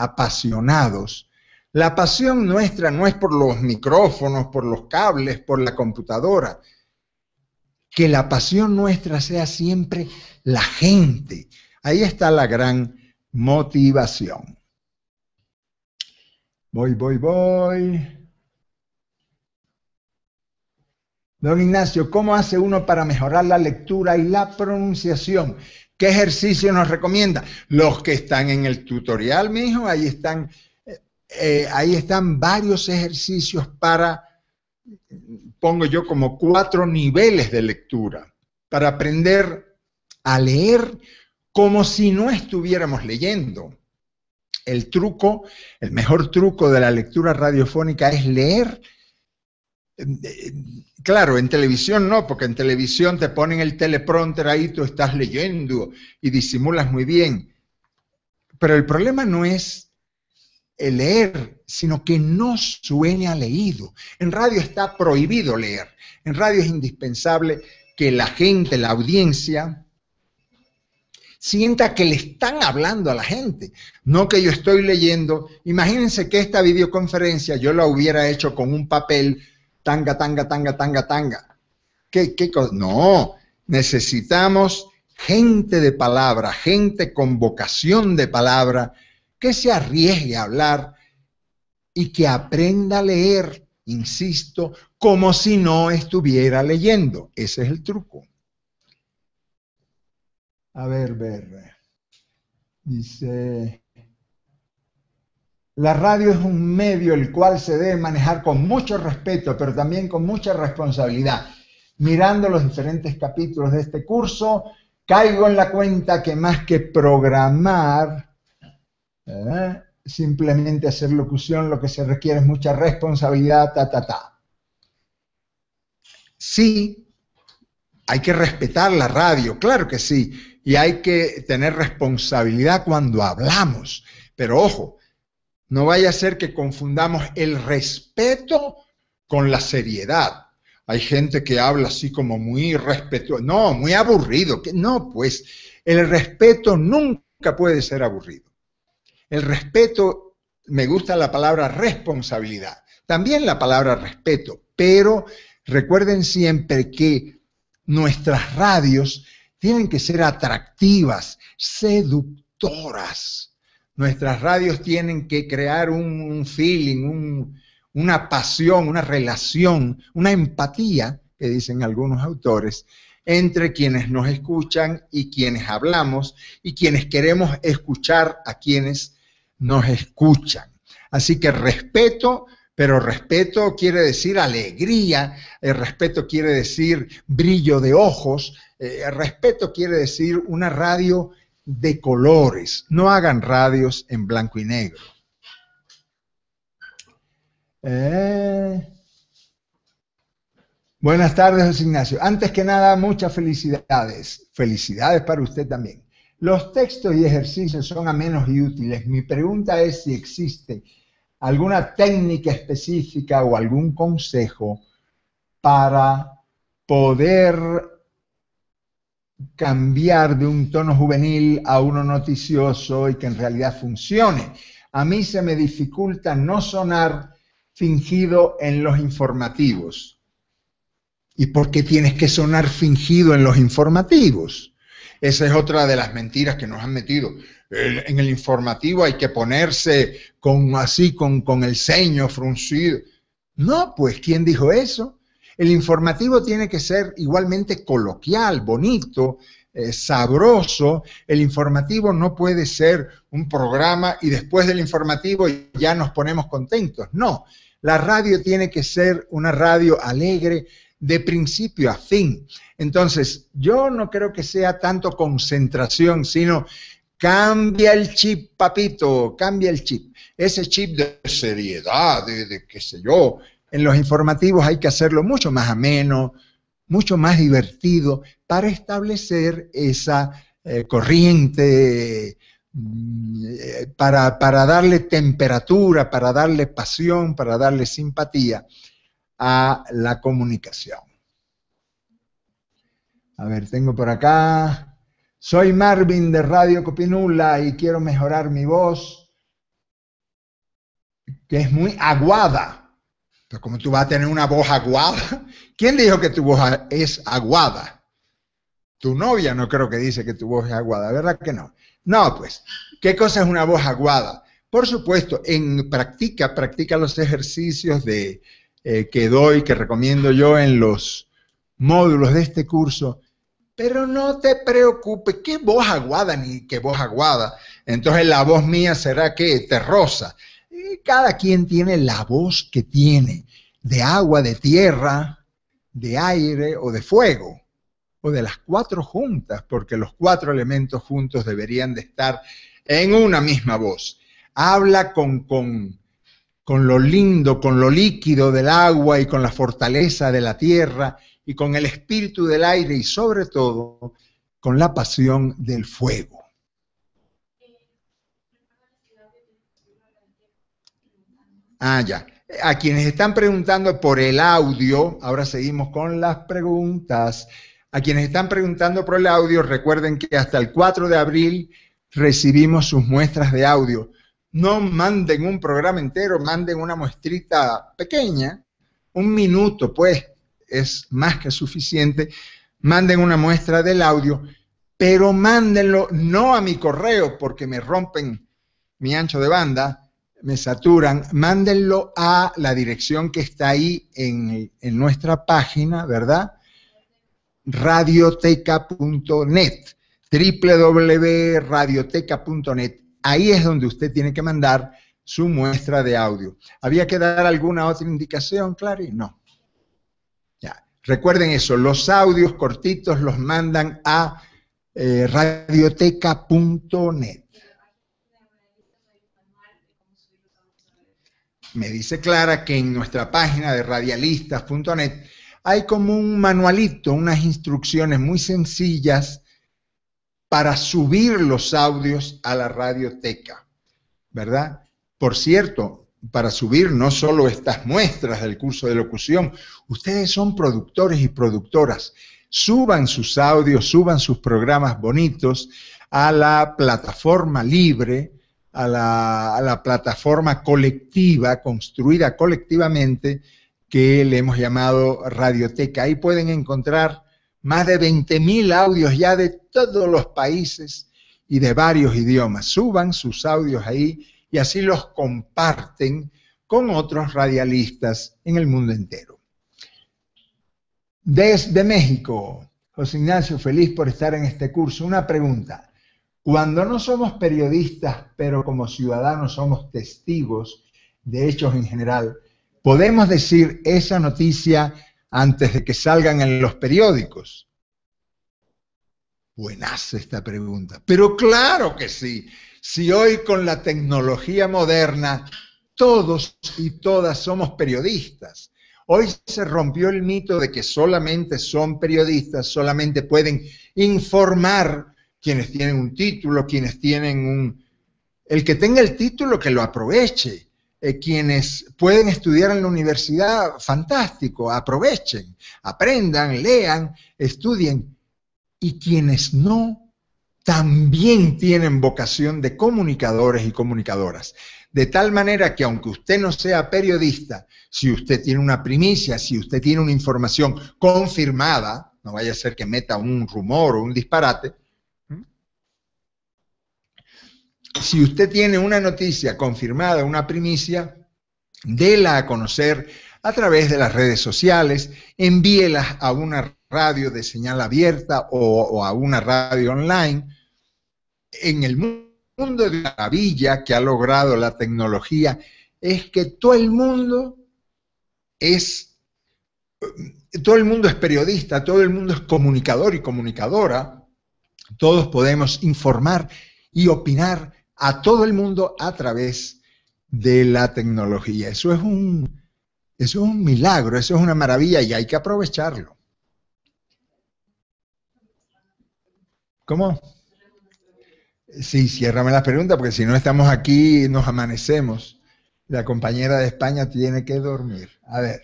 apasionados. La pasión nuestra no es por los micrófonos, por los cables, por la computadora. Que la pasión nuestra sea siempre la gente. Ahí está la gran motivación. Voy, voy, voy. Don Ignacio, ¿cómo hace uno para mejorar la lectura y la pronunciación? ¿Qué ejercicio nos recomienda? Los que están en el tutorial, mijo, ahí están, eh, eh, ahí están varios ejercicios para, pongo yo como cuatro niveles de lectura, para aprender a leer como si no estuviéramos leyendo. El truco, el mejor truco de la lectura radiofónica es leer Claro, en televisión no, porque en televisión te ponen el teleprompter ahí, tú estás leyendo y disimulas muy bien. Pero el problema no es el leer, sino que no suene a leído. En radio está prohibido leer. En radio es indispensable que la gente, la audiencia, sienta que le están hablando a la gente, no que yo estoy leyendo. Imagínense que esta videoconferencia yo la hubiera hecho con un papel tanga, tanga, tanga, tanga, tanga. ¿Qué, qué cosa? No, necesitamos gente de palabra, gente con vocación de palabra, que se arriesgue a hablar y que aprenda a leer, insisto, como si no estuviera leyendo. Ese es el truco. A ver, ver. Dice, la radio es un medio el cual se debe manejar con mucho respeto, pero también con mucha responsabilidad. Mirando los diferentes capítulos de este curso, caigo en la cuenta que más que programar, ¿eh? simplemente hacer locución, lo que se requiere es mucha responsabilidad, ta, ta, ta. Sí, hay que respetar la radio, claro que sí, y hay que tener responsabilidad cuando hablamos, pero ojo, no vaya a ser que confundamos el respeto con la seriedad. Hay gente que habla así como muy respetuoso, no, muy aburrido. No, pues el respeto nunca puede ser aburrido. El respeto, me gusta la palabra responsabilidad, también la palabra respeto, pero recuerden siempre que nuestras radios tienen que ser atractivas, seductoras nuestras radios tienen que crear un, feeling, una pasión, una relación, una empatía, que dicen algunos autores, entre quienes nos escuchan y quienes hablamos y quienes queremos escuchar a quienes nos escuchan. Así que respeto, pero respeto quiere decir alegría, el eh, respeto quiere decir brillo de ojos, el eh, respeto quiere decir una radio de colores, no hagan radios en blanco y negro. Eh. buenas tardes, José Ignacio. Antes que nada, muchas felicidades. Felicidades para usted también. Los textos y ejercicios son amenos y útiles. Mi pregunta es si existe alguna técnica específica o algún consejo para poder cambiar de un tono juvenil a uno noticioso y que en realidad funcione. A mí se me dificulta no sonar fingido en los informativos. ¿Y por qué tienes que sonar fingido en los informativos? Esa es otra de las mentiras que nos han metido. En el informativo hay que ponerse con así, con, con el ceño fruncido. No, pues, ¿quién dijo eso? El informativo tiene que ser igualmente coloquial, bonito, eh, sabroso. El informativo no puede ser un programa y después del informativo ya nos ponemos contentos. No, la radio tiene que ser una radio alegre de principio a fin. Entonces, yo no creo que sea tanto concentración, sino cambia el chip, papito, cambia el chip. Ese chip de seriedad, de qué sé yo, en los informativos hay que hacerlo mucho más ameno, mucho más divertido, para establecer esa eh, corriente, mm, eh, para, para, darle temperatura, para darle pasión, para darle simpatía a la comunicación. A ver, tengo por acá. Soy Marvin de Radio Copinula y quiero mejorar mi voz, que es muy aguada. ¿Cómo como tú vas a tener una voz aguada, ¿quién dijo que tu voz es aguada? Tu novia no creo que dice que tu voz es aguada, ¿verdad que no? No, pues, ¿qué cosa es una voz aguada? Por supuesto, en práctica, practica los ejercicios de, eh, que doy, que recomiendo yo en los módulos de este curso, pero no te preocupes, qué voz aguada ni qué voz aguada. Entonces la voz mía será que terrosa, cada quien tiene la voz que tiene, de agua, de tierra, de aire o de fuego, o de las cuatro juntas, porque los cuatro elementos juntos deberían de estar en una misma voz. Habla con, con, con lo lindo, con lo líquido del agua y con la fortaleza de la tierra y con el espíritu del aire y sobre todo con la pasión del fuego. Ah, ya. A quienes están preguntando por el audio, ahora seguimos con las preguntas. A quienes están preguntando por el audio, recuerden que hasta el 4 de abril recibimos sus muestras de audio. No manden un programa entero, manden una muestrita pequeña, un minuto, pues es más que suficiente. Manden una muestra del audio, pero mándenlo no a mi correo porque me rompen mi ancho de banda, me saturan, mándenlo a la dirección que está ahí en, nuestra página, ¿verdad? radioteca.net, www.radioteca.net. Ahí es donde usted tiene que mandar su muestra de audio. ¿Había que dar alguna otra indicación, Clary? No. Ya. Recuerden eso, los audios cortitos los mandan a eh, radioteca.net. me dice Clara que en nuestra página de radialistas.net hay como un manualito, unas instrucciones muy sencillas para subir los audios a la radioteca, ¿verdad? Por cierto, para subir no solo estas muestras del curso de locución, ustedes son productores y productoras, suban sus audios, suban sus programas bonitos a la plataforma libre a la, plataforma colectiva, construida colectivamente, que le hemos llamado Radioteca. Ahí pueden encontrar más de 20.000 audios ya de todos los países y de varios idiomas. Suban sus audios ahí y así los comparten con otros radialistas en el mundo entero. Desde México, José Ignacio, feliz por estar en este curso. Una pregunta. Cuando no somos periodistas, pero como ciudadanos somos testigos de hechos en general, podemos decir esa noticia antes de que salgan en los periódicos. ¿Buenas esta pregunta. Pero claro que sí. Si hoy con la tecnología moderna todos y todas somos periodistas. Hoy se rompió el mito de que solamente son periodistas, solamente pueden informar quienes tienen un título, quienes tienen un... El que tenga el título, que lo aproveche. Eh, quienes pueden estudiar en la universidad, fantástico, aprovechen, aprendan, lean, estudien. Y quienes no, también tienen vocación de comunicadores y comunicadoras. De tal manera que aunque usted no sea periodista, si usted tiene una primicia, si usted tiene una información confirmada, no vaya a ser que meta un rumor o un disparate, si usted tiene una noticia confirmada, una primicia, déla a conocer a través de las redes sociales, envíela a una radio de señal abierta o, a una radio online. En el mundo de la maravilla que ha logrado la tecnología es que todo el mundo es eh, todo el mundo es periodista, todo el mundo es comunicador y comunicadora, todos podemos informar y opinar a todo el mundo a través de la tecnología. Eso es un, es un milagro, eso es una maravilla y hay que aprovecharlo. ¿Cómo? Sí, ciérrame la pregunta, porque si no estamos aquí, nos amanecemos. La compañera de España tiene que dormir. A ver.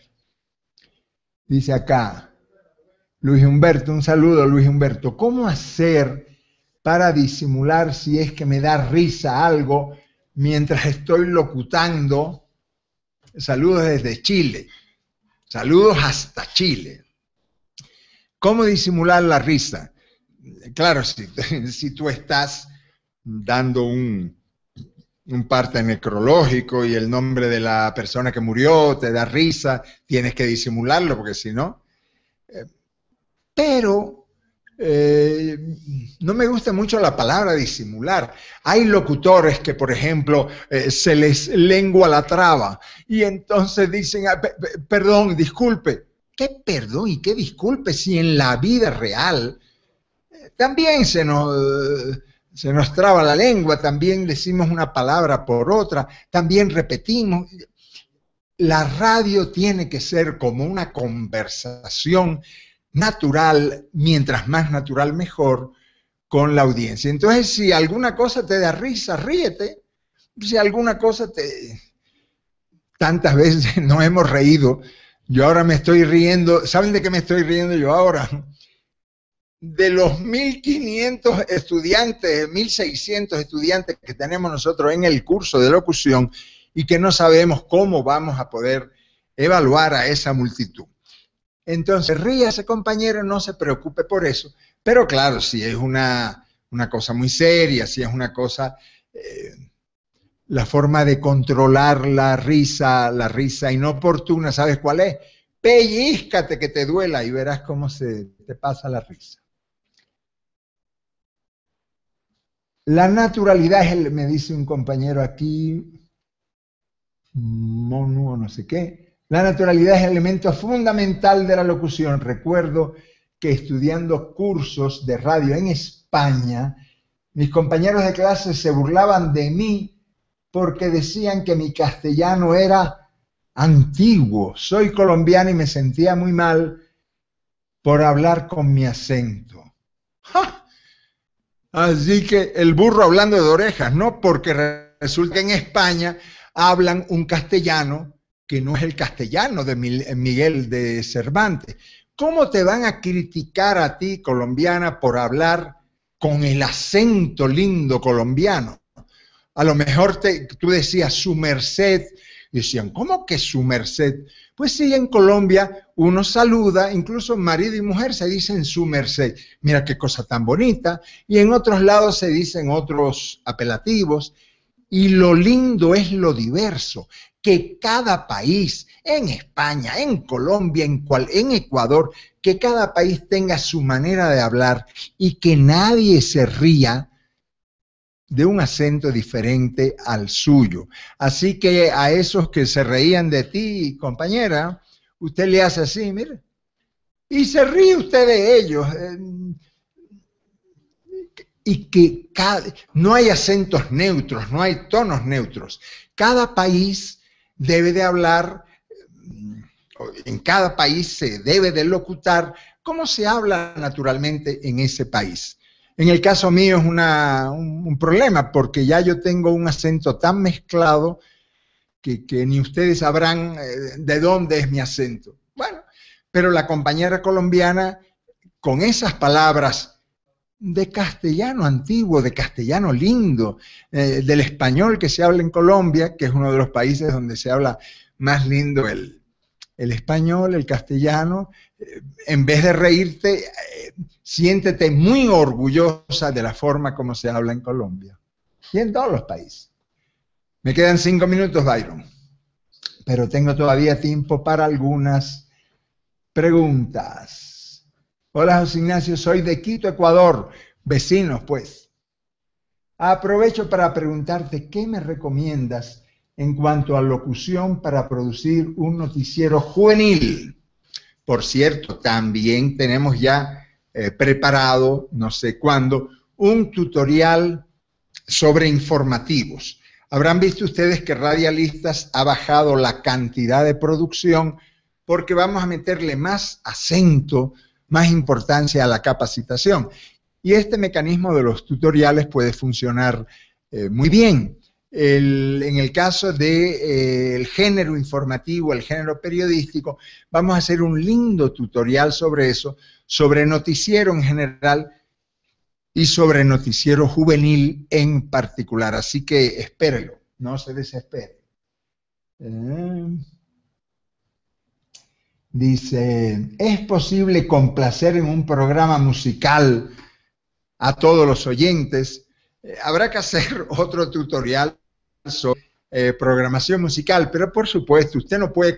Dice acá, Luis Humberto, un saludo, Luis Humberto. ¿Cómo hacer para disimular si es que me da risa algo mientras estoy locutando. Saludos desde Chile. Saludos hasta Chile. ¿Cómo disimular la risa? Claro, si, tú estás dando un, un parte necrológico y el nombre de la persona que murió te da risa, tienes que disimularlo porque si no. Eh, pero eh, no me gusta mucho la palabra disimular. Hay locutores que, por ejemplo, eh, se les lengua la traba y entonces dicen, ah, perdón, disculpe. ¿Qué perdón y qué disculpe si en la vida real eh, también se nos, se nos traba la lengua, también decimos una palabra por otra, también repetimos? La radio tiene que ser como una conversación natural, mientras más natural mejor, con la audiencia. Entonces, si alguna cosa te da risa, ríete. Si alguna cosa te... Tantas veces nos hemos reído. Yo ahora me estoy riendo. ¿Saben de qué me estoy riendo yo ahora? De los 1.500 estudiantes, 1.600 estudiantes que tenemos nosotros en el curso de locución y que no sabemos cómo vamos a poder evaluar a esa multitud. Entonces, ese compañero, no se preocupe por eso. Pero claro, si es una, cosa muy seria, si es una cosa, eh, la forma de controlar la risa, la risa inoportuna, ¿sabes cuál es? Pellízcate que te duela y verás cómo se te pasa la risa. La naturalidad es me dice un compañero aquí, Monu o no sé qué, la naturalidad es el elemento fundamental de la locución. Recuerdo que estudiando cursos de radio en España, mis compañeros de clase se burlaban de mí porque decían que mi castellano era antiguo. Soy colombiano y me sentía muy mal por hablar con mi acento. Así que el burro hablando de orejas, ¿no? Porque resulta que en España hablan un castellano que no es el castellano de Miguel de Cervantes. ¿Cómo te van a criticar a ti, colombiana, por hablar con el acento lindo colombiano? A lo mejor te, tú decías su merced, y decían, ¿cómo que su merced? Pues sí, en Colombia uno saluda, incluso marido y mujer se dicen su merced. Mira qué cosa tan bonita. Y en otros lados se dicen otros apelativos. Y lo lindo es lo diverso que cada país, en España, en Colombia, en, en Ecuador, que cada país tenga su manera de hablar y que nadie se ría de un acento diferente al suyo. Así que a esos que se reían de ti, compañera, usted le hace así, mire, y se ríe usted de ellos. Eh, y que no hay acentos neutros, no hay tonos neutros. Cada país debe de hablar, mm, en cada país se debe de locutar cómo se habla naturalmente en ese país. En el caso mío es una, un, problema porque ya yo tengo un acento tan mezclado que, que ni ustedes sabrán eh, de dónde es mi acento. Bueno, pero la compañera colombiana con esas palabras de castellano antiguo, de castellano lindo, eh, del español que se habla en Colombia, que es uno de los países donde se habla más lindo el, español, el castellano. Eh, en vez de reírte, eh, siéntete muy orgullosa de la forma como se habla en Colombia y en todos los países. Me quedan cinco minutos, Byron, pero tengo todavía tiempo para algunas preguntas. Hola José Ignacio, soy de Quito, Ecuador, vecinos pues. Aprovecho para preguntarte qué me recomiendas en cuanto a locución para producir un noticiero juvenil. Por cierto, también tenemos ya eh, preparado, no sé cuándo, un tutorial sobre informativos. Habrán visto ustedes que Radialistas ha bajado la cantidad de producción porque vamos a meterle más acento más importancia a la capacitación. Y este mecanismo de los tutoriales puede funcionar eh, muy bien. en el caso del eh, género informativo, el género periodístico, vamos a hacer un lindo tutorial sobre eso, sobre noticiero en general y sobre noticiero juvenil en particular. Así que espérelo, no se desespere. Eh, Dice, ¿es posible complacer en un programa musical a todos los oyentes? Eh, habrá que hacer otro tutorial sobre eh, programación musical, pero por supuesto, usted no puede,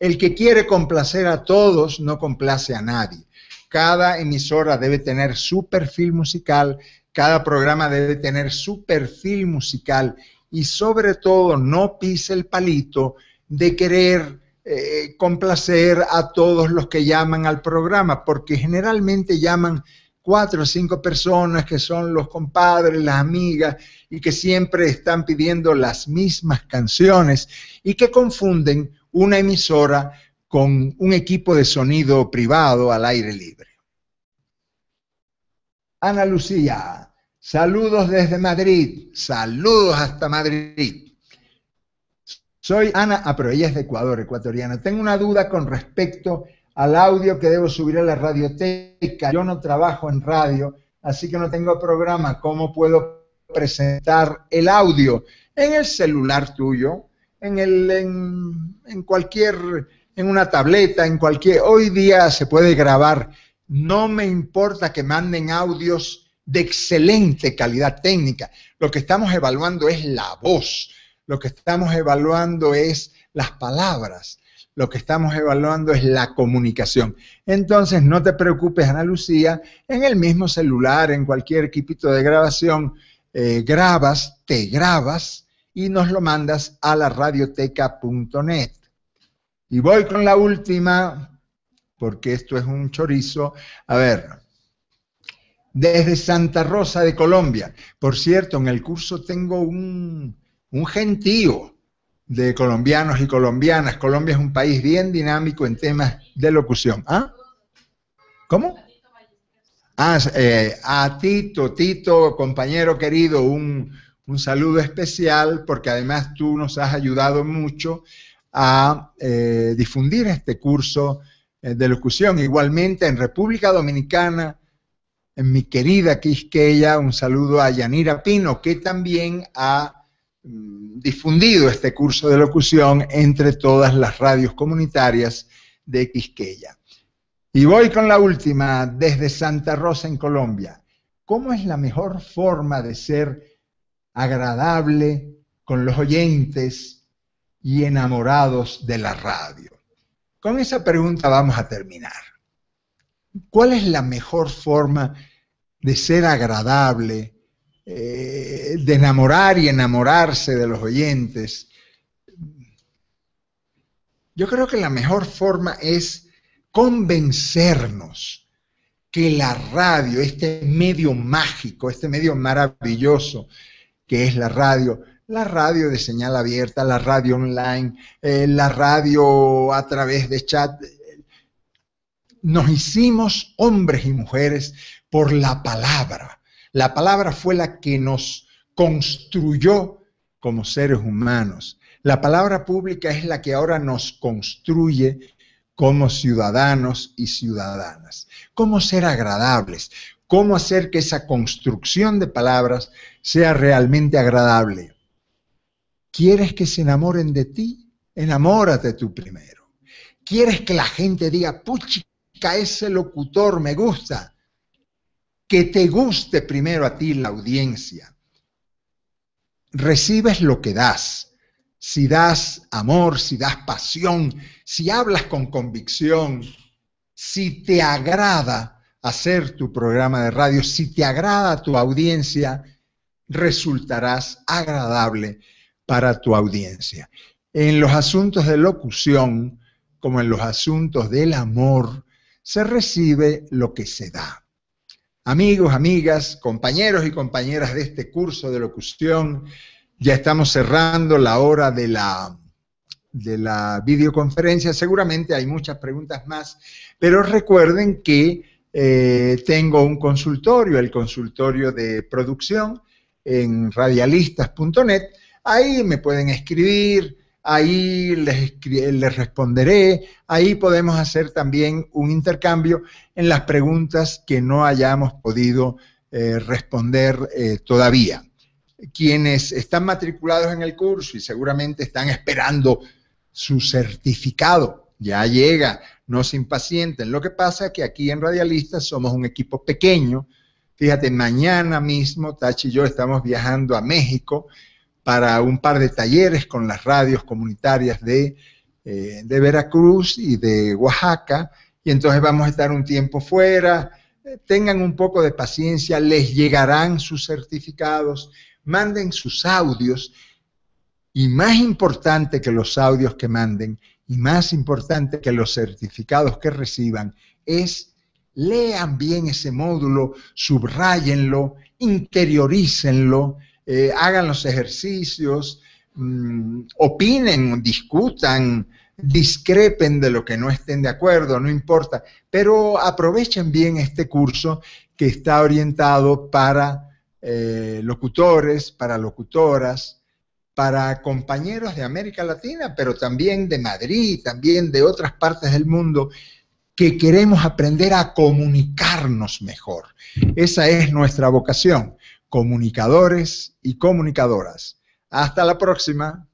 el que quiere complacer a todos no complace a nadie. Cada emisora debe tener su perfil musical, cada programa debe tener su perfil musical y sobre todo no pise el palito de querer con eh, complacer a todos los que llaman al programa, porque generalmente llaman cuatro o cinco personas que son los compadres, las amigas, y que siempre están pidiendo las mismas canciones y que confunden una emisora con un equipo de sonido privado al aire libre. Ana Lucía, saludos desde Madrid, saludos hasta Madrid. Soy Ana, ah, ella es de Ecuador, ecuatoriana. Tengo una duda con respecto al audio que debo subir a la radioteca. Yo no trabajo en radio, así que no tengo programa. ¿Cómo puedo presentar el audio? En el celular tuyo, en, el, en, en cualquier, en una tableta, en cualquier... Hoy día se puede grabar. No me importa que manden audios de excelente calidad técnica. Lo que estamos evaluando es la voz lo que estamos evaluando es las palabras, lo que estamos evaluando es la comunicación. Entonces, no te preocupes, Ana Lucía, en el mismo celular, en cualquier equipito de grabación, eh, grabas, te grabas y nos lo mandas a la radioteca.net. Y voy con la última, porque esto es un chorizo. A ver, desde Santa Rosa de Colombia. Por cierto, en el curso tengo un, un gentío de colombianos y colombianas. Colombia es un país bien dinámico en temas de locución. ¿Ah? ¿Cómo? Ah, eh, a Tito, Tito, compañero querido, un, saludo especial porque además tú nos has ayudado mucho a eh, difundir este curso eh, de locución. Igualmente en República Dominicana, en mi querida Quisqueya, un saludo a Yanira Pino, que también ha Mm, difundido este curso de locución entre todas las radios comunitarias de Quisqueya. Y voy con la última, desde Santa Rosa en Colombia. ¿Cómo es la mejor forma de ser agradable con los oyentes y enamorados de la radio? Con esa pregunta vamos a terminar. ¿Cuál es la mejor forma de ser agradable eh, de enamorar y enamorarse de los oyentes. Yo creo que la mejor forma es convencernos que la radio, este medio mágico, este medio maravilloso que es la radio, la radio de señal abierta, la radio online, eh, la radio a través de chat, nos hicimos hombres y mujeres por la palabra la palabra fue la que nos construyó como seres humanos. La palabra pública es la que ahora nos construye como ciudadanos y ciudadanas. Cómo ser agradables, cómo hacer que esa construcción de palabras sea realmente agradable. ¿Quieres que se enamoren de ti? Enamórate tú primero. ¿Quieres que la gente diga, puchica, ese locutor me gusta? que te guste primero a ti la audiencia. Recibes lo que das. Si das amor, si das pasión, si hablas con convicción, si te agrada hacer tu programa de radio, si te agrada tu audiencia, resultarás agradable para tu audiencia. En los asuntos de locución, como en los asuntos del amor, se recibe lo que se da. Amigos, amigas, compañeros y compañeras de este curso de locución, ya estamos cerrando la hora de la, de la videoconferencia. Seguramente hay muchas preguntas más, pero recuerden que eh, tengo un consultorio, el consultorio de producción en radialistas.net. Ahí me pueden escribir, ahí les, responderé, ahí podemos hacer también un intercambio en las preguntas que no hayamos podido eh, responder eh, todavía. Quienes están matriculados en el curso y seguramente están esperando su certificado, ya llega, no se impacienten. Lo que pasa es que aquí en Radialistas somos un equipo pequeño. Fíjate, mañana mismo Tachi y yo estamos viajando a México para un par de talleres con las radios comunitarias eh, de, Veracruz y de Oaxaca, y entonces vamos a estar un tiempo fuera, tengan un poco de paciencia, les llegarán sus certificados, manden sus audios, y más importante que los audios que manden, y más importante que los certificados que reciban, es lean bien ese módulo, subrayenlo, interiorícenlo, eh, hagan los ejercicios, mm, opinen, discutan, discrepen de lo que no estén de acuerdo, no importa, pero aprovechen bien este curso que está orientado para eh, locutores, para locutoras, para compañeros de América Latina, pero también de Madrid, también de otras partes del mundo, que queremos aprender a comunicarnos mejor. Esa es nuestra vocación comunicadores y comunicadoras. Hasta la próxima.